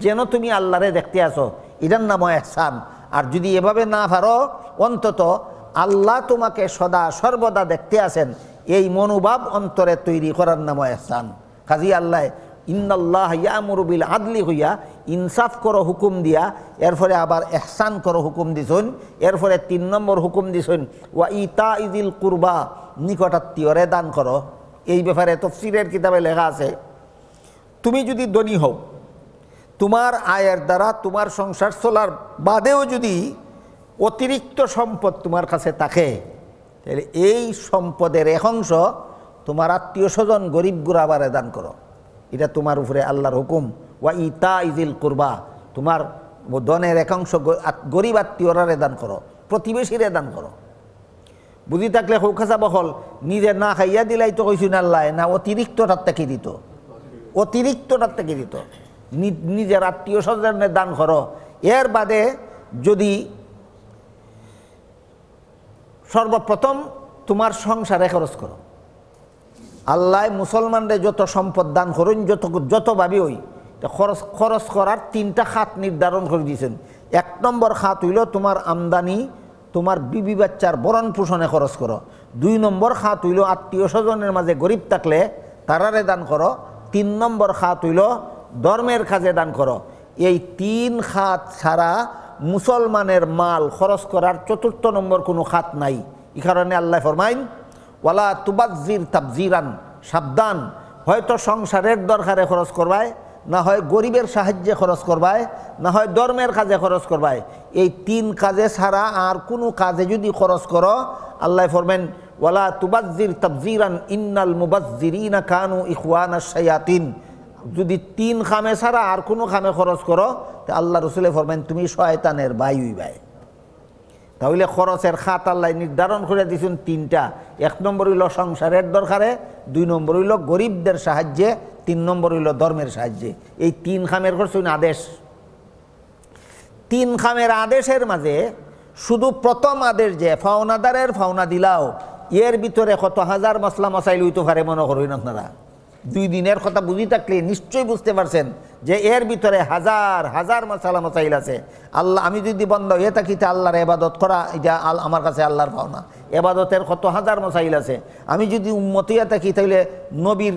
যেন তুমি আল্লাহরে দেখতে আসো এটার নাম এহসান আর যদি এভাবে না পারো অন্তত আল্লাহ তোমাকে সদা সর্বদা দেখতে আসেন এই মনোভাব অন্তরে তৈরি করার নাম এহসান কাজী আল্লাহ ইয়া ইয়ামুরুবিল আদলি হইয়া ইনসাফ করো হুকুম দিয়া এরপরে আবার এহসান করো হুকুম দিছুন এরপরে তিন নম্বর হুকুম দিছুন ওয়া ইতা ইদিল কুরবা নিকটাত্মীয়রে দান করো এই ব্যাপারে তফসিরের কিতাবে লেখা আছে তুমি যদি ধনী হও তোমার আয়ের দ্বারা তোমার সংসার চলার বাদেও যদি অতিরিক্ত সম্পদ তোমার কাছে থাকে তাহলে এই সম্পদের এক অংশ তোমার আত্মীয় স্বজন গরিব গুড়াবারে দান করো এটা তোমার উপরে আল্লাহর হুকুম ওয়া ইতা ইজিল করবা তোমার দনের এক অংশ গরিব আত্মীয়রারে দান করো প্রতিবেশীরে দান করো বুঝি থাকলে খাসা বহল নিজে না খাইয়া দিলাই তো কইসুন আল্লাহ না অতিরিক্ত রাত্তাকি দিত অতিরিক্তটার থেকে দিত নিজের আত্মীয় স্বজনে দান করো এর বাদে যদি সর্বপ্রথম তোমার সংসারে খরচ করো আল্লাহ মুসলমানরা যত সম্পদ দান করুন যত যতভাবে ওই খরচ খরচ করার তিনটা খাত নির্ধারণ করে দিয়েছেন এক নম্বর খাত হইল তোমার আমদানি তোমার বিবি বাচ্চার বরণ পোষণে খরচ করো দুই নম্বর খাত হইল আত্মীয় স্বজনের মাঝে গরিব থাকলে তারারে দান করো তিন নম্বর খাত হইল ধর্মের কাজে দান করো এই তিন খাত ছাড়া মুসলমানের মাল খরচ করার চতুর্থ নম্বর কোনো খাত নাই এ কারণে আল্লাহ ফরমাইন ওয়ালা তুবাজির তাবজিরান সাবধান হয়তো সংসারের দরকারে খরচ করবায় না হয় গরিবের সাহায্যে খরচ করবায় না হয় ধর্মের কাজে খরচ করবায় এই তিন কাজে ছাড়া আর কোনো কাজে যদি খরচ করো আল্লাহ ফরমেন ওয়ালা তুবাজ্জির তাবজিরান ইন্নাল মুবাজ্জিরিনা কানু ইখওয়ানা শায়াতিন যদি তিন খামে ছাড়া আর কোনো খামে খরচ করো তা আল্লাহ রসুলে ফরমেন তুমি শয়তানের বায়ুই বায় তাহলে খরচের খাত আল্লাহ নির্ধারণ করে দিয়েছেন তিনটা এক নম্বর হইল সংসারের দরকারে দুই নম্বর হইল গরিবদের সাহায্যে তিন নম্বর হইল ধর্মের সাহায্যে এই তিন খামের খরচ আদেশ তিন খামের আদেশের মাঝে শুধু প্রথম আদেশ যে ফাওনাদারের ফাওনা দিলাও ইয়ের ভিতরে কত হাজার মশলা মশাইল হইতে পারে মনে করবেন আপনারা দুই দিনের কথা বুঝি থাকলে নিশ্চয়ই বুঝতে পারছেন যে এর ভিতরে হাজার হাজার মশালা মশাইল আছে আল্লাহ আমি যদি বন্ধ হয়ে থাকি তা আল্লাহর এবাদত করা এটা আল আমার কাছে আল্লাহর পাওনা এবাদতের কত হাজার মশাইল আছে আমি যদি উন্মত হইয়া থাকি তাহলে নবীর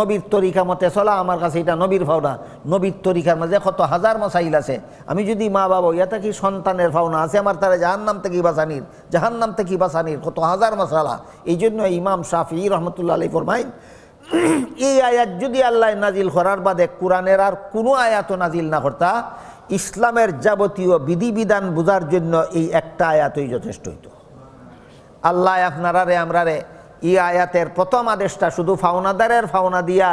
নবীর তরিকা মতে চলা আমার কাছে এটা নবীর ভাওনা নবীর তরিকার মাঝে কত হাজার মশাইল আছে আমি যদি মা বাবা হইয়া থাকি সন্তানের ভাওনা আছে আমার তারা জাহান নাম থেকে বাসানির জাহান নাম থেকে বাসানির কত হাজার মশালা এই জন্য ইমাম শাফি রহমতুল্লা আলী ফরমাইন এই আয়াত যদি আল্লাহ নাজিল করার বাদে কোরআনের আর কোনো আয়াত নাজিল না করতা ইসলামের যাবতীয় বিধিবিধান বোঝার জন্য এই একটা আয়াতই যথেষ্ট হইত আল্লাহ আমরা রে এই আয়াতের প্রথম আদেশটা শুধু ফাওনাদারের ফাওনা দিয়া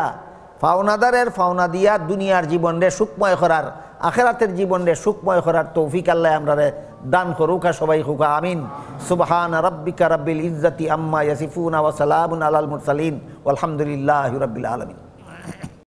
ফাওনাদারের ফাওনা দিয়া দুনিয়ার জীবনে সুখময় করার আখেরাতের জীবনে সুখময় করার তৌফিক আল্লাহ আমরারে دان خروكا شبهي خوكا آمين سبحان ربك رب العزة أما يصفون وسلام على المرسلين والحمد لله رب العالمين